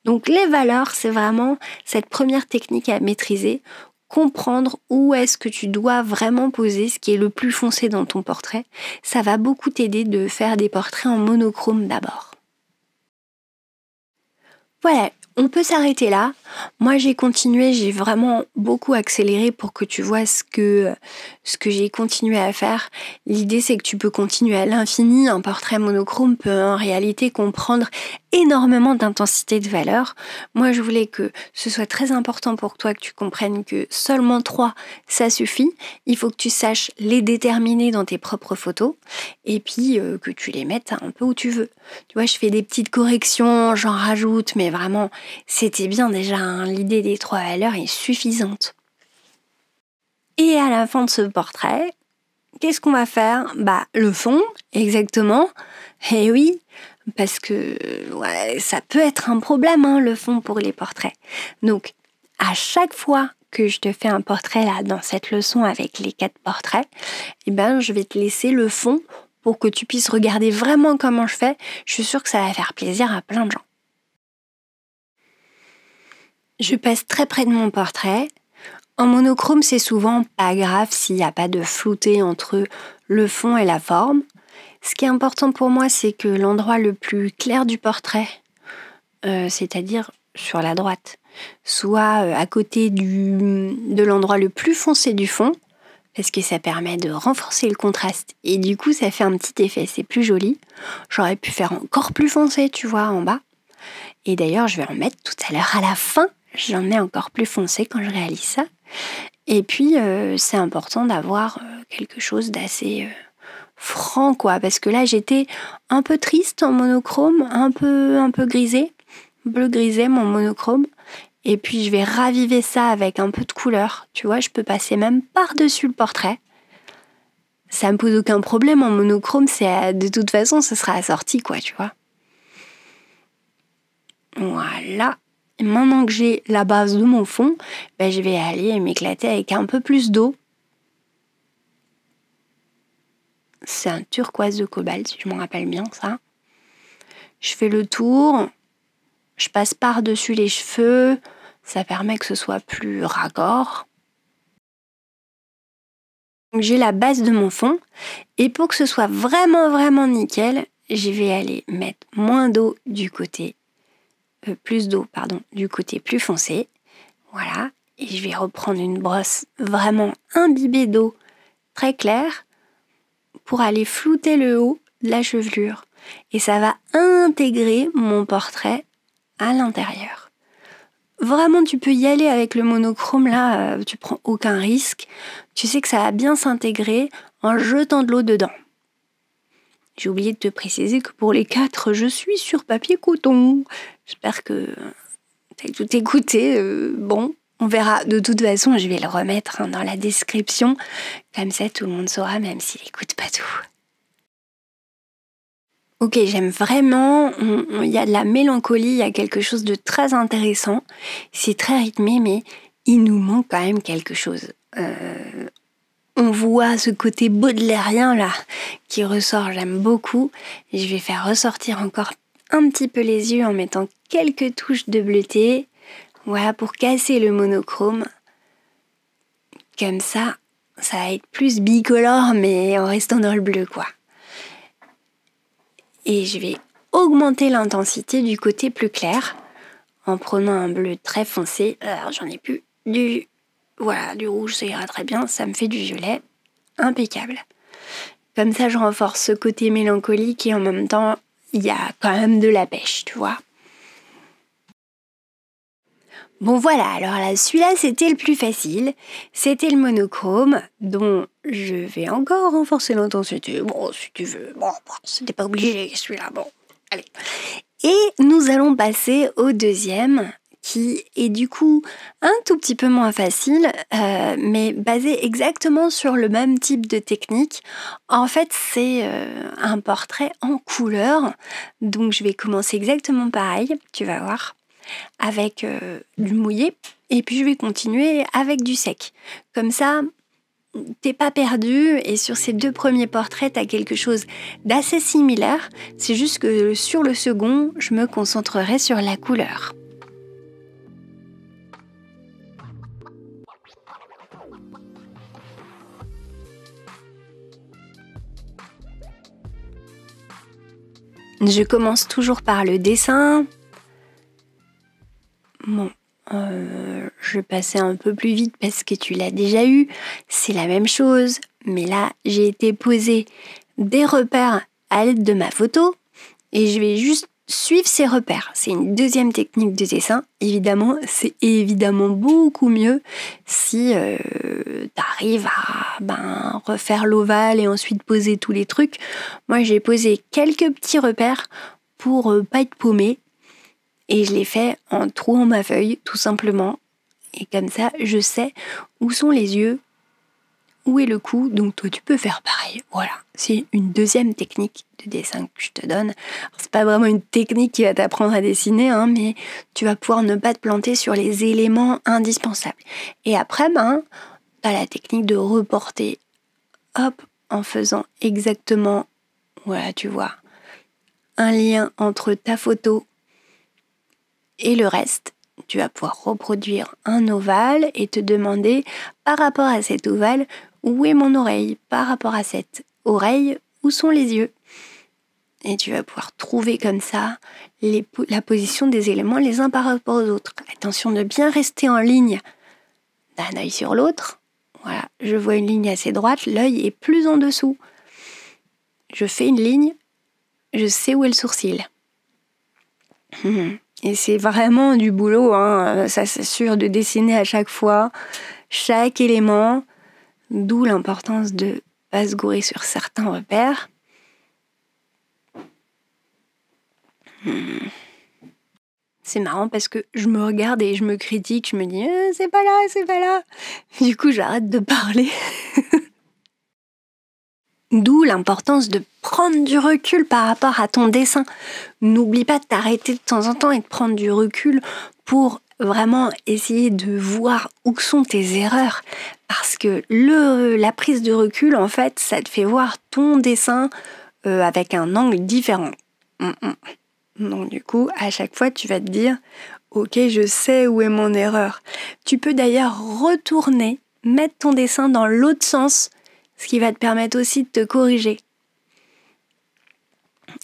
Donc les valeurs, c'est vraiment cette première technique à maîtriser, comprendre où est-ce que tu dois vraiment poser ce qui est le plus foncé dans ton portrait. Ça va beaucoup t'aider de faire des portraits en monochrome d'abord. Voilà, on peut s'arrêter là. Moi, j'ai continué, j'ai vraiment beaucoup accéléré pour que tu vois ce que, ce que j'ai continué à faire. L'idée, c'est que tu peux continuer à l'infini. Un portrait monochrome peut en réalité comprendre énormément d'intensité de valeur. Moi, je voulais que ce soit très important pour toi que tu comprennes que seulement trois, ça suffit. Il faut que tu saches les déterminer dans tes propres photos et puis euh, que tu les mettes un peu où tu veux. Tu vois, je fais des petites corrections, j'en rajoute, mais vraiment, c'était bien déjà. Hein, l'idée des trois valeurs est suffisante. Et à la fin de ce portrait, qu'est-ce qu'on va faire Bah, le fond, exactement. Eh oui, parce que ça peut être un problème, hein, le fond pour les portraits. Donc, à chaque fois que je te fais un portrait là dans cette leçon avec les quatre portraits, eh ben, je vais te laisser le fond pour que tu puisses regarder vraiment comment je fais. Je suis sûre que ça va faire plaisir à plein de gens. Je passe très près de mon portrait. En monochrome, c'est souvent pas grave s'il n'y a pas de flouté entre le fond et la forme. Ce qui est important pour moi, c'est que l'endroit le plus clair du portrait, euh, c'est-à-dire sur la droite, soit euh, à côté du, de l'endroit le plus foncé du fond, parce que ça permet de renforcer le contraste et du coup ça fait un petit effet, c'est plus joli. J'aurais pu faire encore plus foncé, tu vois, en bas. Et d'ailleurs, je vais en mettre tout à l'heure à la fin, j'en ai encore plus foncé quand je réalise ça. Et puis, euh, c'est important d'avoir quelque chose d'assez franc, quoi. Parce que là, j'étais un peu triste en monochrome, un peu, un peu grisé, bleu grisé, mon monochrome. Et puis, je vais raviver ça avec un peu de couleur. Tu vois, je peux passer même par-dessus le portrait. Ça me pose aucun problème en monochrome, c'est de toute façon, ce sera assorti, quoi, tu vois. Voilà. Maintenant que j'ai la base de mon fond, ben, je vais aller m'éclater avec un peu plus d'eau c'est un turquoise de cobalt, si je m'en rappelle bien ça. Je fais le tour, je passe par-dessus les cheveux, ça permet que ce soit plus raccord. J'ai la base de mon fond et pour que ce soit vraiment vraiment nickel, je vais aller mettre moins d'eau du côté, euh, plus d'eau pardon, du côté plus foncé. Voilà, et je vais reprendre une brosse vraiment imbibée d'eau très claire pour aller flouter le haut de la chevelure. Et ça va intégrer mon portrait à l'intérieur. Vraiment, tu peux y aller avec le monochrome là, euh, tu prends aucun risque. Tu sais que ça va bien s'intégrer en jetant de l'eau dedans. J'ai oublié de te préciser que pour les quatre, je suis sur papier coton. J'espère que tu as tout écouté. Euh, bon, on verra. De toute façon, je vais le remettre hein, dans la description. Comme ça, tout le monde saura, même s'il n'écoute pas tout. Ok, j'aime vraiment. Il y a de la mélancolie, il y a quelque chose de très intéressant. C'est très rythmé, mais il nous manque quand même quelque chose. Euh, on voit ce côté baudelairien là qui ressort, j'aime beaucoup. Je vais faire ressortir encore un petit peu les yeux en mettant quelques touches de bleuté. Voilà, pour casser le monochrome. Comme ça, ça va être plus bicolore, mais en restant dans le bleu, quoi. Et je vais augmenter l'intensité du côté plus clair en prenant un bleu très foncé. Alors j'en ai plus du voilà, du rouge, ça ira très bien, ça me fait du violet impeccable. Comme ça je renforce ce côté mélancolique et en même temps, il y a quand même de la pêche, tu vois. Bon voilà, alors là, celui-là c'était le plus facile. C'était le monochrome dont je vais encore renforcer l'intensité. Bon, si tu veux, bon, c'était pas obligé celui-là, bon, allez. Et nous allons passer au deuxième qui est du coup un tout petit peu moins facile, euh, mais basé exactement sur le même type de technique. En fait, c'est euh, un portrait en couleur, donc je vais commencer exactement pareil, tu vas voir avec euh, du mouillé et puis je vais continuer avec du sec. Comme ça, t'es pas perdu et sur ces deux premiers portraits, t'as quelque chose d'assez similaire. C'est juste que sur le second, je me concentrerai sur la couleur. Je commence toujours par le dessin, Bon, euh, je je passer un peu plus vite parce que tu l'as déjà eu, c'est la même chose, mais là j'ai été poser des repères à l'aide de ma photo et je vais juste suivre ces repères. C'est une deuxième technique de dessin. Évidemment, c'est évidemment beaucoup mieux si euh, tu arrives à ben, refaire l'ovale et ensuite poser tous les trucs. Moi, j'ai posé quelques petits repères pour ne euh, pas être paumé et je l'ai fait en trouant ma feuille, tout simplement. Et comme ça, je sais où sont les yeux, où est le cou. Donc toi, tu peux faire pareil. Voilà, c'est une deuxième technique de dessin que je te donne. C'est pas vraiment une technique qui va t'apprendre à dessiner, hein, mais tu vas pouvoir ne pas te planter sur les éléments indispensables. Et après, ben, t'as la technique de reporter. Hop, en faisant exactement, voilà, tu vois, un lien entre ta photo et le reste, tu vas pouvoir reproduire un ovale et te demander par rapport à cet ovale où est mon oreille, par rapport à cette oreille où sont les yeux. Et tu vas pouvoir trouver comme ça la position des éléments les uns par rapport aux autres. Attention de bien rester en ligne d'un œil sur l'autre. Voilà, je vois une ligne assez droite, l'œil est plus en dessous. Je fais une ligne, je sais où est le sourcil. Hum, hum. Et c'est vraiment du boulot, hein, euh, ça s'assure de dessiner à chaque fois chaque élément, d'où l'importance de pas se gourer sur certains repères. Hmm. C'est marrant parce que je me regarde et je me critique, je me dis «Euh, c'est pas là, c'est pas là. Du coup, j'arrête de parler. [LAUGHS] D'où l'importance de prendre du recul par rapport à ton dessin. N'oublie pas de t'arrêter de temps en temps et de prendre du recul pour vraiment essayer de voir où sont tes erreurs. Parce que le, la prise de recul, en fait, ça te fait voir ton dessin euh, avec un angle différent. Mm, mm. Donc du coup, à chaque fois, tu vas te dire, ok, je sais où est mon erreur. Tu peux d'ailleurs retourner, mettre ton dessin dans l'autre sens ce qui va te permettre aussi de te corriger.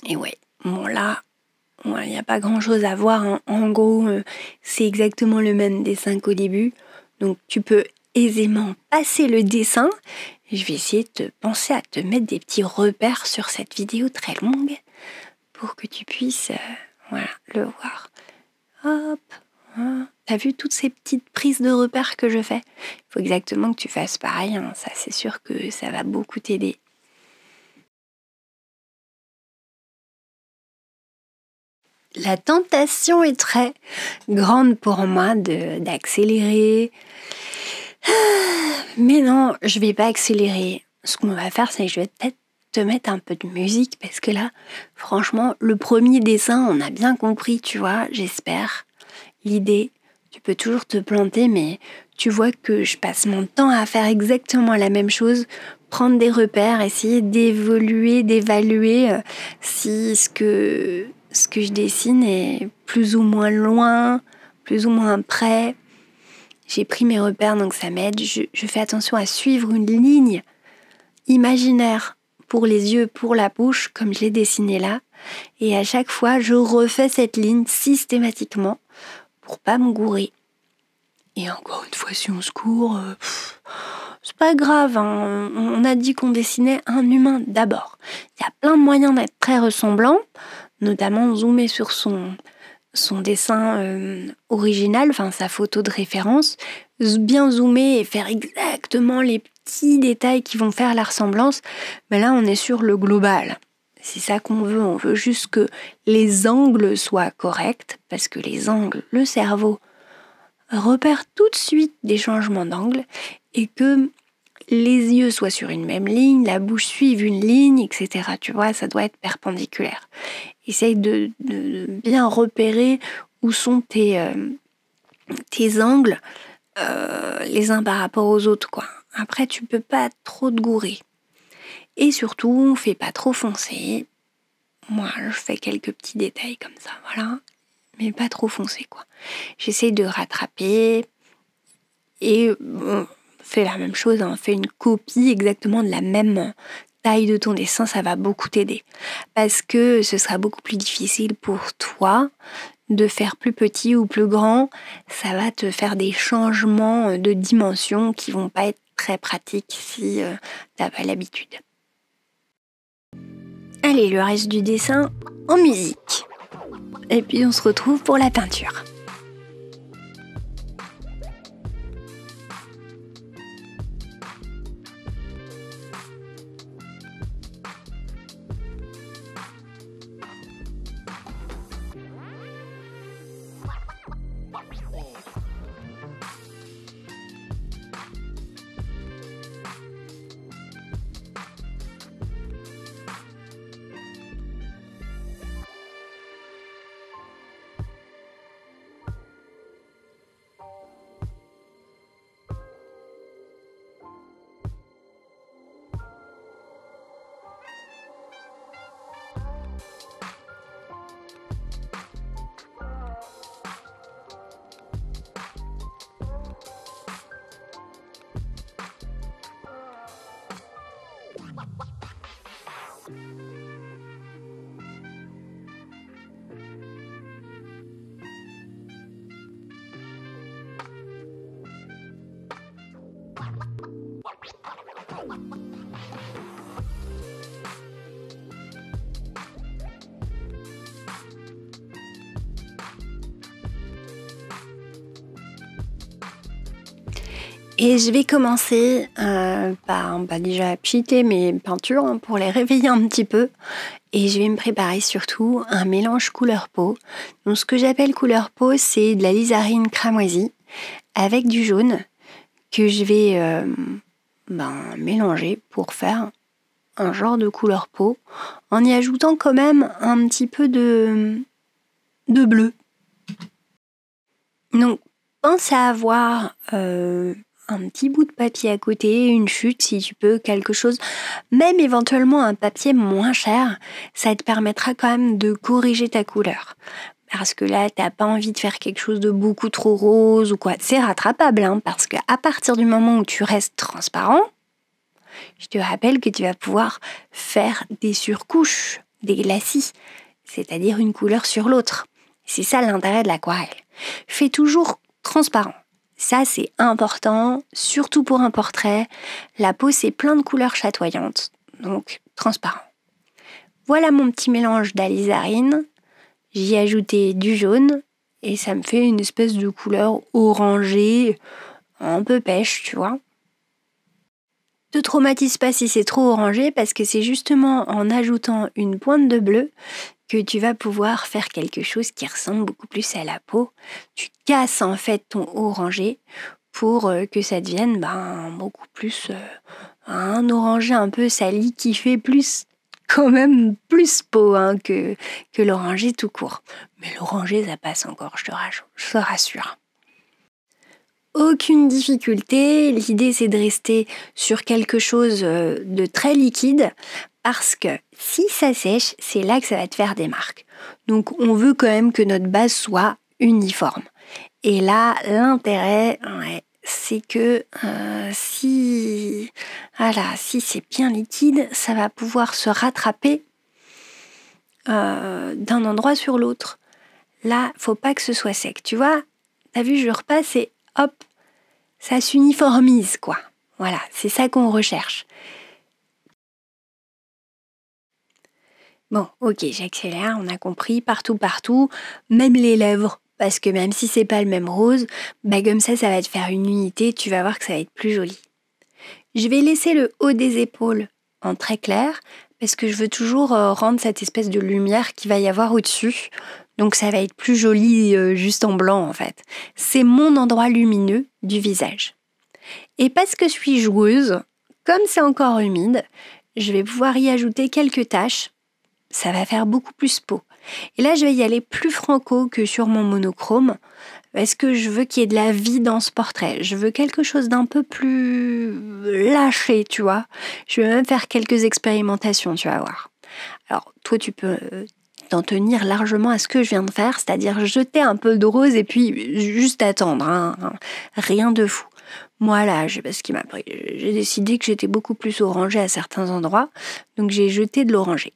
Et ouais, bon là, il n'y a pas grand-chose à voir. Hein. En gros, euh, c'est exactement le même dessin qu'au début. Donc tu peux aisément passer le dessin. Je vais essayer de penser à te mettre des petits repères sur cette vidéo très longue pour que tu puisses euh, le voir. Hop, Hein? T'as vu toutes ces petites prises de repères que je fais Il faut exactement que tu fasses pareil, hein. ça c'est sûr que ça va beaucoup t'aider. La tentation est très grande pour moi d'accélérer. Ah, mais non, je vais pas accélérer. Ce qu'on va faire, c'est que je vais peut-être te mettre un peu de musique parce que là, franchement, le premier dessin, on a bien compris, tu vois, j'espère. L'idée, tu peux toujours te planter, mais tu vois que je passe mon temps à faire exactement la même chose, prendre des repères, essayer d'évoluer, d'évaluer euh, si ce que, ce que je dessine est plus ou moins loin, plus ou moins près. J'ai pris mes repères, donc ça m'aide. Je, je fais attention à suivre une ligne imaginaire pour les yeux, pour la bouche, comme je l'ai dessiné là. Et à chaque fois, je refais cette ligne systématiquement pas me gourer. Et encore une fois, si on se court, euh, c'est pas grave, hein. on a dit qu'on dessinait un humain d'abord. Il y a plein de moyens d'être très ressemblant, notamment zoomer sur son, dessin euh, original, enfin sa photo de référence, bien zoomer et faire exactement les petits détails qui vont faire la ressemblance. Mais là, on est sur le global. C'est ça qu'on veut, on veut juste que les angles soient corrects, parce que les angles, le cerveau repère tout de suite des changements d'angle et que les yeux soient sur une même ligne, la bouche suive une ligne, etc. Tu vois, ça doit être perpendiculaire. Essaye de, bien repérer où sont tes, euh, angles euh, les uns par rapport aux autres, Après, tu peux pas trop te gourer. Et surtout, on fait pas trop foncé. Moi, je fais quelques petits détails comme ça, voilà. Mais pas trop foncé, quoi. J'essaie de rattraper. Et on fait la même chose, on hein. fait une copie exactement de la même taille de ton dessin, ça va beaucoup t'aider. Parce que ce sera beaucoup plus difficile pour toi de faire plus petit ou plus grand. Ça va te faire des changements euh, de dimension qui vont pas être très pratiques si euh, tu n'as pas l'habitude. Allez, le reste du dessin en musique. Et puis on se retrouve pour la peinture. Et je vais commencer euh, par bah, déjà piter mes peintures hein, pour les réveiller un petit peu. Et je vais me préparer surtout un mélange couleur peau. Donc ce que j'appelle couleur peau, c'est de la lisarine cramoisie avec du jaune que je vais euh, ben, mélanger pour faire un genre de couleur peau en y ajoutant quand même un petit peu de, de bleu. Donc pense à avoir euh, un petit bout de papier à côté, une chute si tu peux, quelque chose, même éventuellement un papier moins cher, ça te permettra quand même de corriger ta couleur parce que là, t'as pas envie de faire quelque chose de beaucoup trop rose ou quoi. C'est rattrapable, hein, parce qu'à partir du moment où tu restes transparent, je te rappelle que tu vas pouvoir faire des surcouches, des glacis, c'est-à-dire une couleur sur l'autre. C'est ça l'intérêt de l'aquarelle. Fais toujours transparent. Ça, c'est important, surtout pour un portrait. La peau, c'est plein de couleurs chatoyantes, donc transparent. Voilà mon petit mélange d'alizarine. J'y ai ajouté du jaune et ça me fait une espèce de couleur orangée, un peu pêche, tu vois. Te traumatise pas si c'est trop orangé parce que c'est justement en ajoutant une pointe de bleu que tu vas pouvoir faire quelque chose qui ressemble beaucoup plus à la peau. Tu casses en fait ton orangé pour euh, que ça devienne ben, beaucoup plus euh, un orangé un peu sali qui fait plus quand même plus peau hein, que, que l'oranger tout court. Mais l'oranger, ça passe encore, je te rassure. Aucune difficulté, l'idée c'est de rester sur quelque chose euh, de très liquide parce que si ça sèche, c'est là que ça va te faire des marques. Donc on veut quand même que notre base soit uniforme. Et là, l'intérêt, c'est que euh, si, c'est bien liquide, ça va pouvoir se rattraper euh, d'un endroit sur l'autre. Là, faut pas que ce soit sec. Tu vois, t'as vu, je repasse et hop, ça s'uniformise, quoi. Voilà, c'est ça qu'on recherche. Bon, ok, j'accélère, on a compris, partout, partout, même les lèvres, parce que même si c'est pas le même rose, bah, comme ça, ça va te faire une unité, tu vas voir que ça va être plus joli. Je vais laisser le haut des épaules en très clair, parce que je veux toujours euh, rendre cette espèce de lumière qu'il va y avoir au-dessus. Donc ça va être plus joli euh, juste en blanc en fait. C'est mon endroit lumineux du visage. Et parce que je suis joueuse, comme c'est encore humide, je vais pouvoir y ajouter quelques taches ça va faire beaucoup plus peau. Et là, je vais y aller plus franco que sur mon monochrome, parce que je veux qu'il y ait de la vie dans ce portrait. Je veux quelque chose d'un peu plus lâché, tu vois. Je vais même faire quelques expérimentations, tu vas voir. Alors, toi, tu peux euh, t'en tenir largement à ce que je viens de faire, c'est-à-dire jeter un peu de rose et puis juste attendre, hein, hein. rien de fou. Moi là, je sais pas ce qui m'a pris. J'ai décidé que j'étais beaucoup plus orangée à certains endroits, donc j'ai jeté de l'oranger.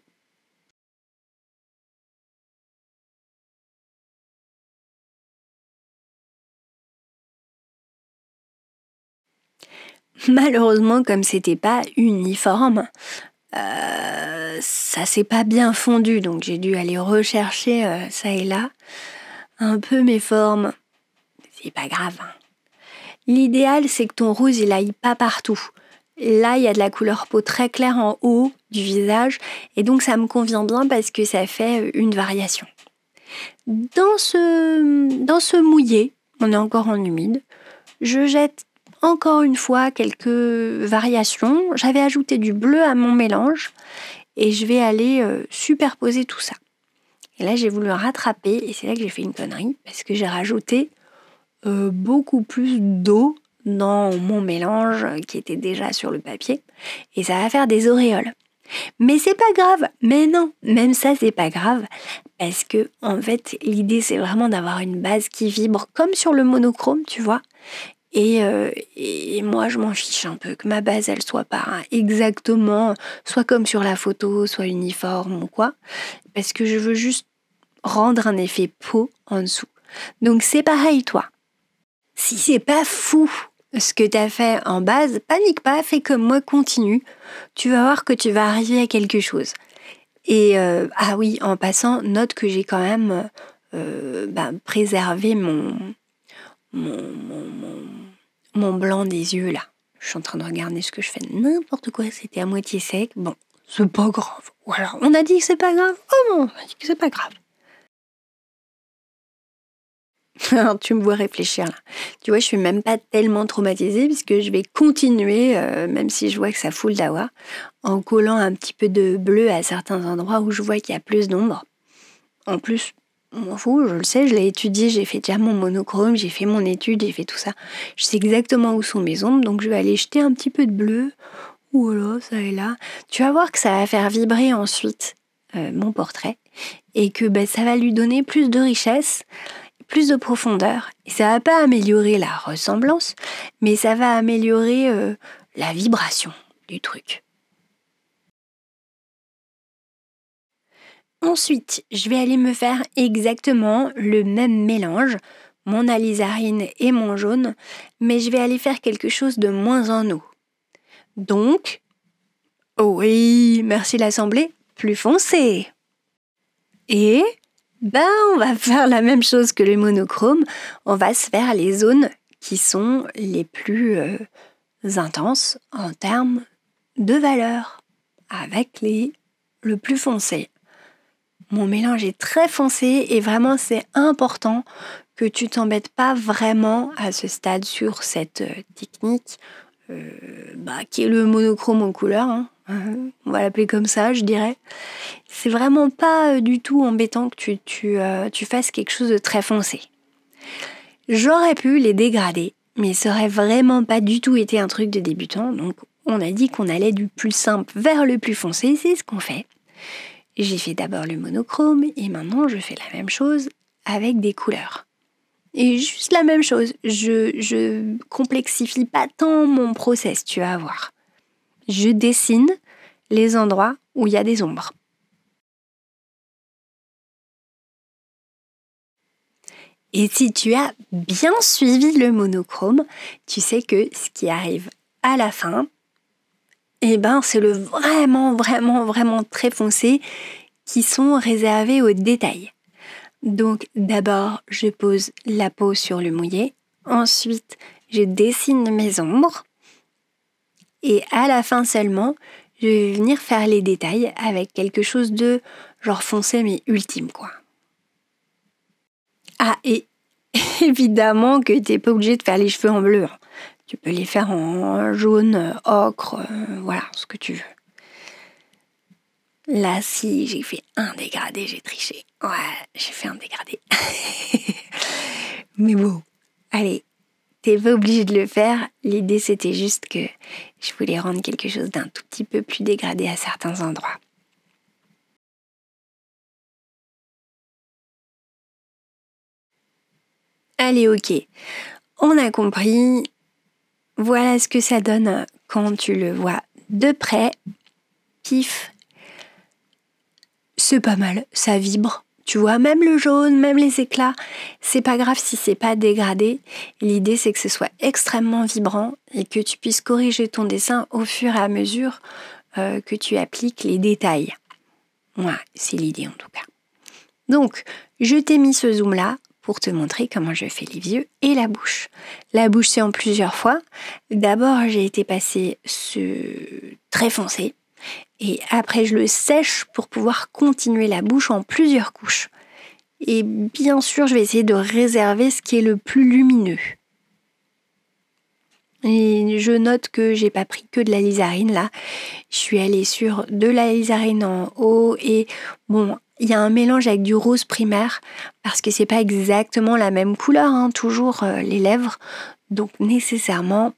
Malheureusement, comme c'était pas uniforme, euh, ça s'est pas bien fondu, donc j'ai dû aller rechercher euh, ça et là un peu mes formes. C'est pas grave. Hein. L'idéal, c'est que ton rouge, il aille pas partout. Là, il y a de la couleur peau très claire en haut du visage, et donc ça me convient bien parce que ça fait euh, une variation. Dans ce, dans ce mouillé, on est encore en humide, je jette encore une fois quelques variations. J'avais ajouté du bleu à mon mélange et je vais aller euh, superposer tout ça. Et là, j'ai voulu rattraper et c'est là que j'ai fait une connerie parce que j'ai rajouté euh, beaucoup plus d'eau dans mon mélange qui était déjà sur le papier et ça va faire des auréoles. Mais c'est pas grave, mais non, même ça c'est pas grave parce que en fait l'idée c'est vraiment d'avoir une base qui vibre comme sur le monochrome, tu vois, euh, et, moi, je m'en fiche un peu que ma base, elle soit pas exactement, soit comme sur la photo, soit uniforme ou quoi, parce que je veux juste rendre un effet peau en dessous. Donc c'est pareil, toi. Si c'est pas fou ce que tu as fait en base, panique pas, fais comme moi, continue. Tu vas voir que tu vas arriver à quelque chose. Et euh, ah oui, en passant, note que j'ai quand même euh, bah, préservé mon, mon, mon, mon, blanc des yeux là. Je suis en train de regarder ce que je fais. N'importe quoi, c'était à moitié sec. Bon, c'est pas grave. Ou alors, on a dit que c'est pas grave. Oh non, on a dit que c'est pas grave. [LAUGHS] tu me vois réfléchir là. Tu vois, je suis même pas tellement traumatisée puisque je vais continuer, euh, même si je vois que ça fout le dawa, en collant un petit peu de bleu à certains endroits où je vois qu'il y a plus d'ombre. En plus, je le sais, je l'ai étudié, j'ai fait déjà mon monochrome, j'ai fait mon étude, j'ai fait tout ça. Je sais exactement où sont mes ombres, donc je vais aller jeter un petit peu de bleu. Voilà, ça est là. Tu vas voir que ça va faire vibrer ensuite euh, mon portrait et que ben, ça va lui donner plus de richesse, plus de profondeur. Et ça va pas améliorer la ressemblance, mais ça va améliorer euh, la vibration du truc. Ensuite, je vais aller me faire exactement le même mélange, mon alizarine et mon jaune, mais je vais aller faire quelque chose de moins en eau. Donc, oh oui, merci l'assemblée, plus foncé. Et, ben, on va [LAUGHS] faire la même chose que le monochrome, on va se faire les zones qui sont les plus euh, intenses en termes de valeur, avec les le plus foncé. Mon mélange est très foncé et vraiment c'est important que tu t'embêtes pas vraiment à ce stade sur cette euh, technique euh, bah, qui est le monochrome en couleur. Hein. On va l'appeler comme ça, je dirais. C'est vraiment pas euh, du tout embêtant que tu, tu, tu fasses quelque chose de très foncé. J'aurais pu les dégrader, mais ça aurait vraiment pas du tout été un truc de débutant. Donc on a dit qu'on allait du plus simple vers le plus foncé, c'est ce qu'on fait. J'ai fait d'abord le monochrome et maintenant je fais la même chose avec des couleurs. Et juste la même chose, je, je complexifie pas tant mon process, tu vas voir. Je dessine les endroits où il y a des ombres. Et si tu as bien suivi le monochrome, tu sais que ce qui arrive à la fin, et eh ben, c'est le vraiment, vraiment, vraiment très foncé qui sont réservés aux détails. Donc d'abord, je pose la peau sur le mouillé. Ensuite, je dessine mes ombres. Et à la fin seulement, je vais venir faire les détails avec quelque chose de genre foncé mais ultime quoi. Ah et [LAUGHS] évidemment que tu t'es pas obligé de faire les cheveux en bleu. Hein. Tu peux les faire en jaune, euh, ocre, euh, voilà, ce que tu veux. Là, si j'ai fait un dégradé, j'ai triché. Ouais, j'ai fait un dégradé. [LAUGHS] Mais bon, allez, t'es pas obligé de le faire. L'idée, c'était juste que je voulais rendre quelque chose d'un tout petit peu plus dégradé à certains endroits. Allez, ok. On a compris, voilà ce que ça donne euh, quand tu le vois de près. Pif. C'est pas mal, ça vibre. Tu vois, même le jaune, même les éclats, c'est pas grave si c'est pas dégradé. L'idée, c'est que ce soit extrêmement vibrant et que tu puisses corriger ton dessin au fur et à mesure euh, que tu appliques les détails. Moi, c'est l'idée en tout cas. Donc, je t'ai mis ce zoom là pour te montrer comment je fais les yeux et la bouche. La bouche, c'est en plusieurs fois. D'abord, j'ai été passer ce très foncé et après, je le sèche pour pouvoir continuer la bouche en plusieurs couches. Et bien sûr, je vais essayer de réserver ce qui est le plus lumineux je note que j'ai pas pris que de la lizarine là. Je suis allée sur de la lizarine en haut et bon, il y a un mélange avec du rose primaire parce que c'est pas exactement la même couleur, hein, toujours euh, les lèvres. Donc nécessairement,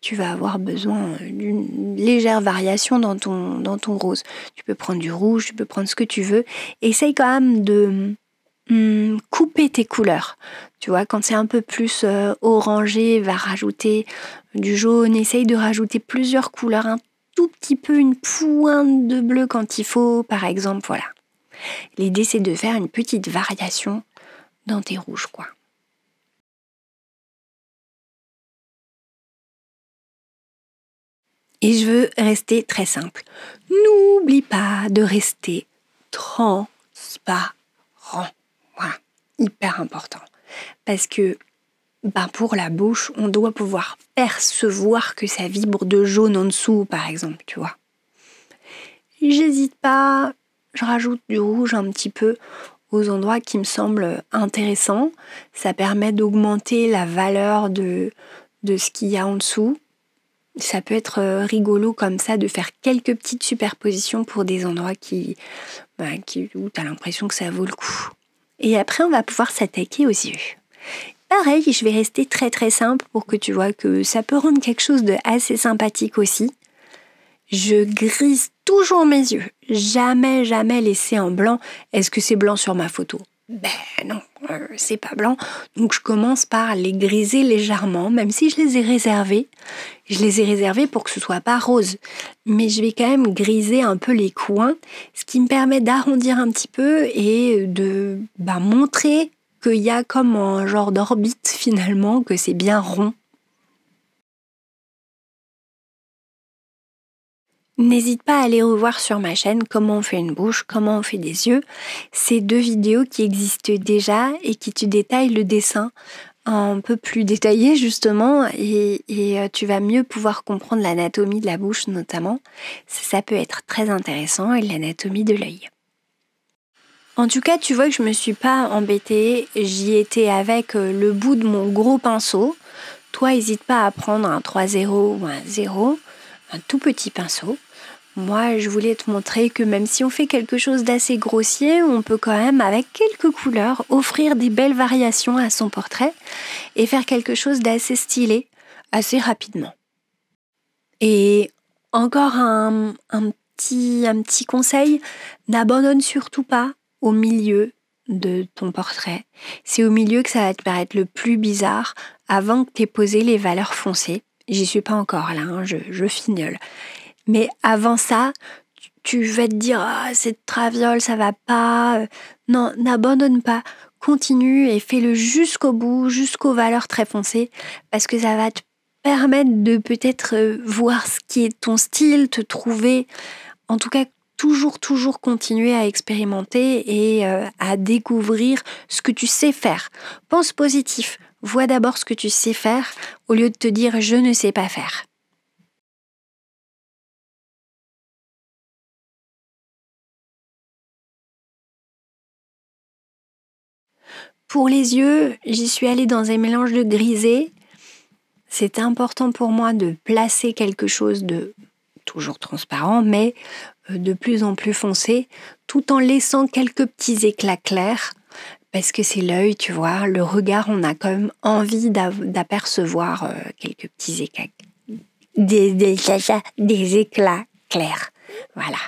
tu vas avoir besoin d'une légère variation dans ton, dans ton rose. Tu peux prendre du rouge, tu peux prendre ce que tu veux. Essaye quand même de hmm, couper tes couleurs. Tu vois, quand c'est un peu plus euh, orangé, va rajouter du jaune. Essaye de rajouter plusieurs couleurs, un tout petit peu une pointe de bleu quand il faut, par exemple. Voilà. L'idée, c'est de faire une petite variation dans tes rouges, quoi. Et je veux rester très simple. N'oublie pas de rester transparent. Voilà, hyper important parce que ben pour la bouche, on doit pouvoir percevoir que ça vibre de jaune en dessous, par exemple, tu vois. J'hésite pas, je rajoute du rouge un petit peu aux endroits qui me semblent intéressants. Ça permet d'augmenter la valeur de, de ce qu'il y a en dessous. Ça peut être euh, rigolo comme ça de faire quelques petites superpositions pour des endroits qui, ben, qui où tu as l'impression que ça vaut le coup. Et après, on va pouvoir s'attaquer aux yeux. Pareil, je vais rester très très simple pour que tu vois que ça peut rendre quelque chose de assez sympathique aussi. Je grise toujours mes yeux. Jamais, jamais laisser en blanc. Est-ce que c'est blanc sur ma photo ben non, euh, c'est pas blanc. Donc je commence par les griser légèrement, même si je les ai réservés. Je les ai réservés pour que ce soit pas rose. Mais je vais quand même griser un peu les coins, ce qui me permet d'arrondir un petit peu et de ben, montrer qu'il y a comme un genre d'orbite finalement, que c'est bien rond. N'hésite pas à aller revoir sur ma chaîne comment on fait une bouche, comment on fait des yeux, ces deux vidéos qui existent déjà et qui tu détaillent le dessin un peu plus détaillé justement et, euh, tu vas mieux pouvoir comprendre l'anatomie de la bouche notamment. Ça, peut être très intéressant et l'anatomie de l'œil. En tout cas, tu vois que je me suis pas embêtée, j'y étais avec euh, le bout de mon gros pinceau. Toi, n'hésite pas à prendre un 3-0 ou un 0, un tout petit pinceau. Moi, je voulais te montrer que même si on fait quelque chose d'assez grossier, on peut quand même, avec quelques couleurs, offrir des belles variations à son portrait et faire quelque chose d'assez stylé assez rapidement. Et encore un, petit, un petit conseil, n'abandonne surtout pas au milieu de ton portrait. C'est au milieu que ça va te paraître le plus bizarre avant que tu aies posé les valeurs foncées. J'y suis pas encore là, hein, je, je, mais avant ça, tu vas te dire ah, cette traviole, ça va pas. Euh, non, n'abandonne pas. Continue et fais-le jusqu'au bout, jusqu'aux valeurs très foncées, parce que ça va te permettre de peut-être euh, voir ce qui est ton style, te trouver. En tout cas, toujours, toujours continuer à expérimenter et euh, à découvrir ce que tu sais faire. Pense positif. Vois d'abord ce que tu sais faire au lieu de te dire je ne sais pas faire. Pour les yeux, j'y suis allée dans un mélange de grisé. C'est important pour moi de placer quelque chose de toujours transparent, mais euh, de plus en plus foncé, tout en laissant quelques petits éclats clairs, parce que c'est l'œil, tu vois, le regard, on a quand même envie d'apercevoir euh, quelques petits éclats, des, des, des éclats clairs. Voilà.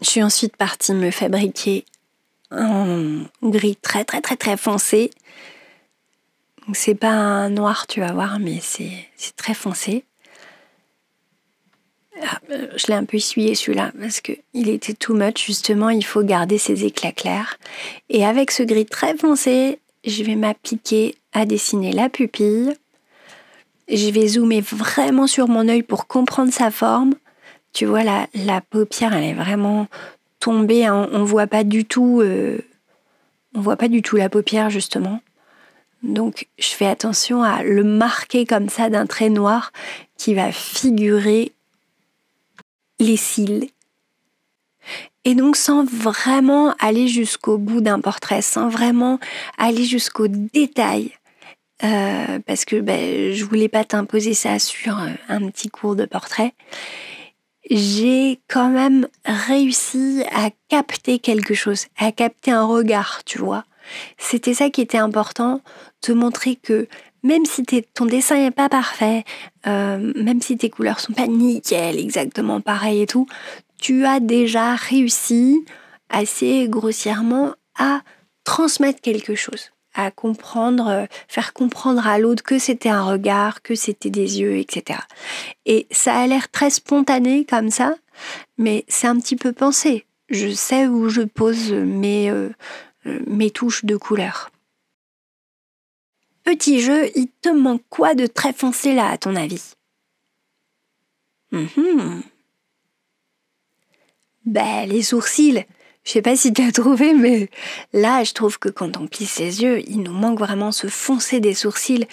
Je suis ensuite partie me fabriquer un gris très très très très foncé. C'est pas un noir, tu vas voir, mais c'est très foncé. Ah, euh, je l'ai un peu essuyé celui-là parce qu'il était too much. Justement, il faut garder ses éclats clairs. Et avec ce gris très foncé, je vais m'appliquer à dessiner la pupille. Je vais zoomer vraiment sur mon œil pour comprendre sa forme. Tu vois, la, la paupière, elle est vraiment tombée. Hein. On voit pas du tout. Euh, on voit pas du tout la paupière, justement. Donc, je fais attention à le marquer comme ça d'un trait noir qui va figurer les cils. Et donc, sans vraiment aller jusqu'au bout d'un portrait, sans vraiment aller jusqu'au détail. Euh, parce que ben, je voulais pas t'imposer ça sur euh, un petit cours de portrait j'ai quand même réussi à capter quelque chose, à capter un regard, tu vois. C'était ça qui était important, te montrer que même si ton dessin n'est pas parfait, euh, même si tes couleurs sont pas nickel, exactement pareil et tout, tu as déjà réussi assez grossièrement à transmettre quelque chose à comprendre, euh, faire comprendre à l'autre que c'était un regard, que c'était des yeux, etc. Et ça a l'air très spontané comme ça, mais c'est un petit peu pensé. Je sais où je pose mes, euh, euh, mes touches de couleur. Petit jeu, il te manque quoi de très foncé là, à ton avis hum, hum. Ben, les sourcils je sais pas si tu as trouvé, mais là, je trouve que quand on plisse les yeux, il nous manque vraiment ce foncé des sourcils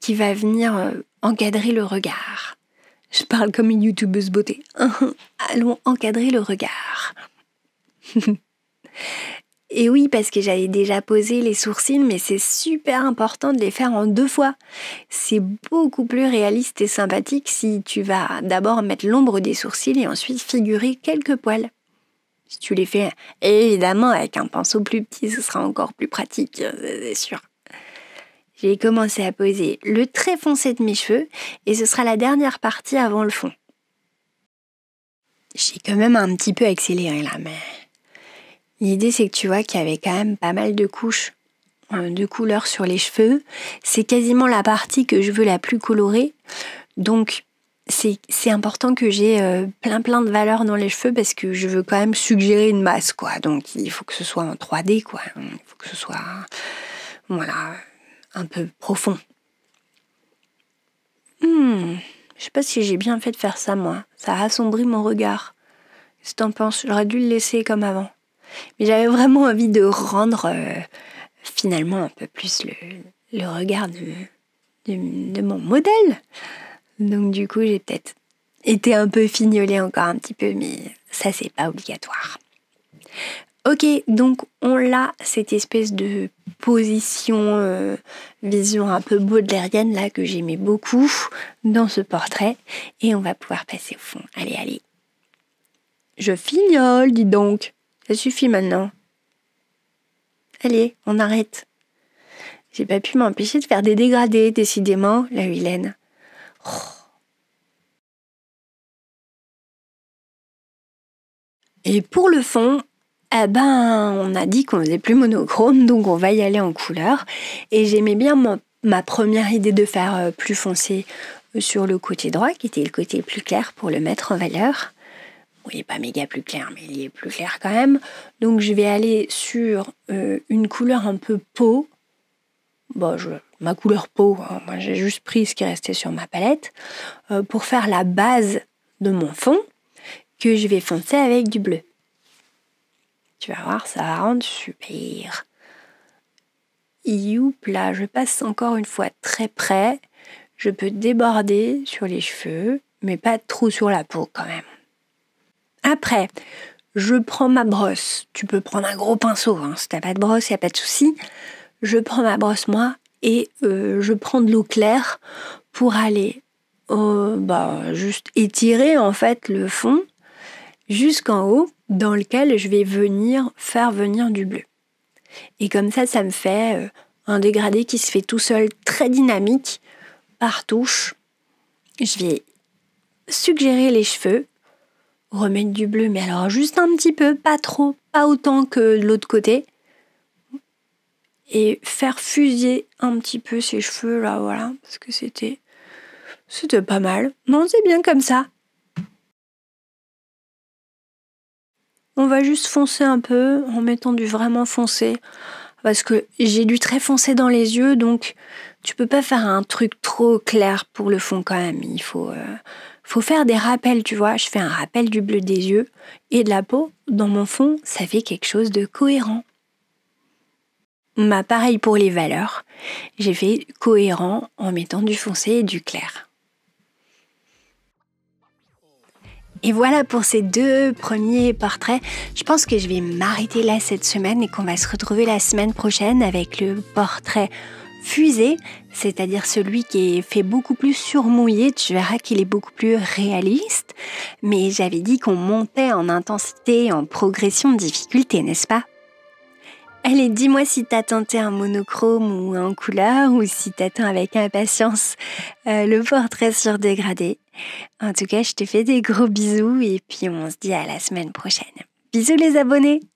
qui va venir euh, encadrer le regard. Je parle comme une youtubeuse beauté. [LAUGHS] Allons encadrer le regard. [LAUGHS] Et oui, parce que j'avais déjà posé les sourcils, mais c'est super important de les faire en deux fois. C'est beaucoup plus réaliste et sympathique si tu vas d'abord mettre l'ombre des sourcils et ensuite figurer quelques poils. Si tu les fais évidemment avec un pinceau plus petit, ce sera encore plus pratique, c'est sûr. J'ai commencé à poser le trait foncé de mes cheveux et ce sera la dernière partie avant le fond. J'ai quand même un petit peu accéléré là, mais l'idée c'est que tu vois qu'il y avait quand même pas mal de couches euh, de couleurs sur les cheveux. C'est quasiment la partie que je veux la plus colorée. Donc c'est important que j'ai euh, plein plein de valeurs dans les cheveux parce que je veux quand même suggérer une masse quoi. Donc il faut que ce soit en 3D quoi. Il faut que ce soit voilà un peu profond. Hmm. Je sais pas si j'ai bien fait de faire ça moi. Ça a assombri mon regard. Si t'en penses, j'aurais dû le laisser comme avant. Mais j'avais vraiment envie de rendre euh, finalement un peu plus le, le regard de, de, de mon modèle. Donc du coup, j'ai peut-être été un peu fignolée encore un petit peu, mais ça c'est pas obligatoire. Ok, donc on l'a cette espèce de position, euh, vision un peu baudelairienne là que j'aimais beaucoup dans ce portrait. Et on va pouvoir passer au fond. Allez, allez. Je fignole, dis donc. Ça suffit maintenant. Allez, on arrête. J'ai pas pu m'empêcher de faire des dégradés, décidément, la huilaine. Et pour le fond, eh ben, on a dit qu'on faisait plus monochrome, donc on va y aller en couleur. Et j'aimais bien ma, première idée de faire euh, plus foncé euh, sur le côté droit, qui était le côté plus clair pour le mettre en valeur. Oui, il n'est pas méga plus clair, mais il est plus clair quand même. Donc je vais aller sur euh, une couleur un peu peau. Bon, je, ma couleur peau, hein. moi j'ai juste pris ce qui restait sur ma palette, euh, pour faire la base de mon fond que je vais foncer avec du bleu. Tu vas voir, ça va rendre super. là, je passe encore une fois très près. Je peux déborder sur les cheveux, mais pas trop sur la peau quand même. Après, je prends ma brosse. Tu peux prendre un gros pinceau, hein. si t'as pas de brosse, il n'y a pas de souci. Je prends ma brosse, moi, et euh, je prends de l'eau claire pour aller euh, bah, juste étirer en fait le fond jusqu'en haut dans lequel je vais venir faire venir du bleu. Et comme ça, ça me fait euh, un dégradé qui se fait tout seul, très dynamique, par touche. Je vais suggérer les cheveux, remettre du bleu, mais alors juste un petit peu, pas trop, pas autant que de l'autre côté, et faire fusiller un petit peu ses cheveux là, voilà, parce que c'était c'était pas mal. Non, c'est bien comme ça. On va juste foncer un peu en mettant du vraiment foncé parce que j'ai du très foncé dans les yeux donc tu peux pas faire un truc trop clair pour le fond quand même. Il faut euh, faut faire des rappels, tu vois. Je fais un rappel du bleu des yeux et de la peau dans mon fond, ça fait quelque chose de cohérent. Bah, pareil pour les valeurs. J'ai fait cohérent en mettant du foncé et du clair. Et voilà pour ces deux premiers portraits. Je pense que je vais m'arrêter là cette semaine et qu'on va se retrouver la semaine prochaine avec le portrait fusé, c'est-à-dire celui qui est fait beaucoup plus surmouillé, tu verras qu'il est beaucoup plus réaliste, mais j'avais dit qu'on montait en intensité, en progression de difficulté, n'est-ce pas Allez, dis-moi si t'as tenté un monochrome ou un couleur ou si t'attends avec impatience euh, le portrait sur dégradé. En tout cas, je te fais des gros bisous et puis on se dit à la semaine prochaine. Bisous les abonnés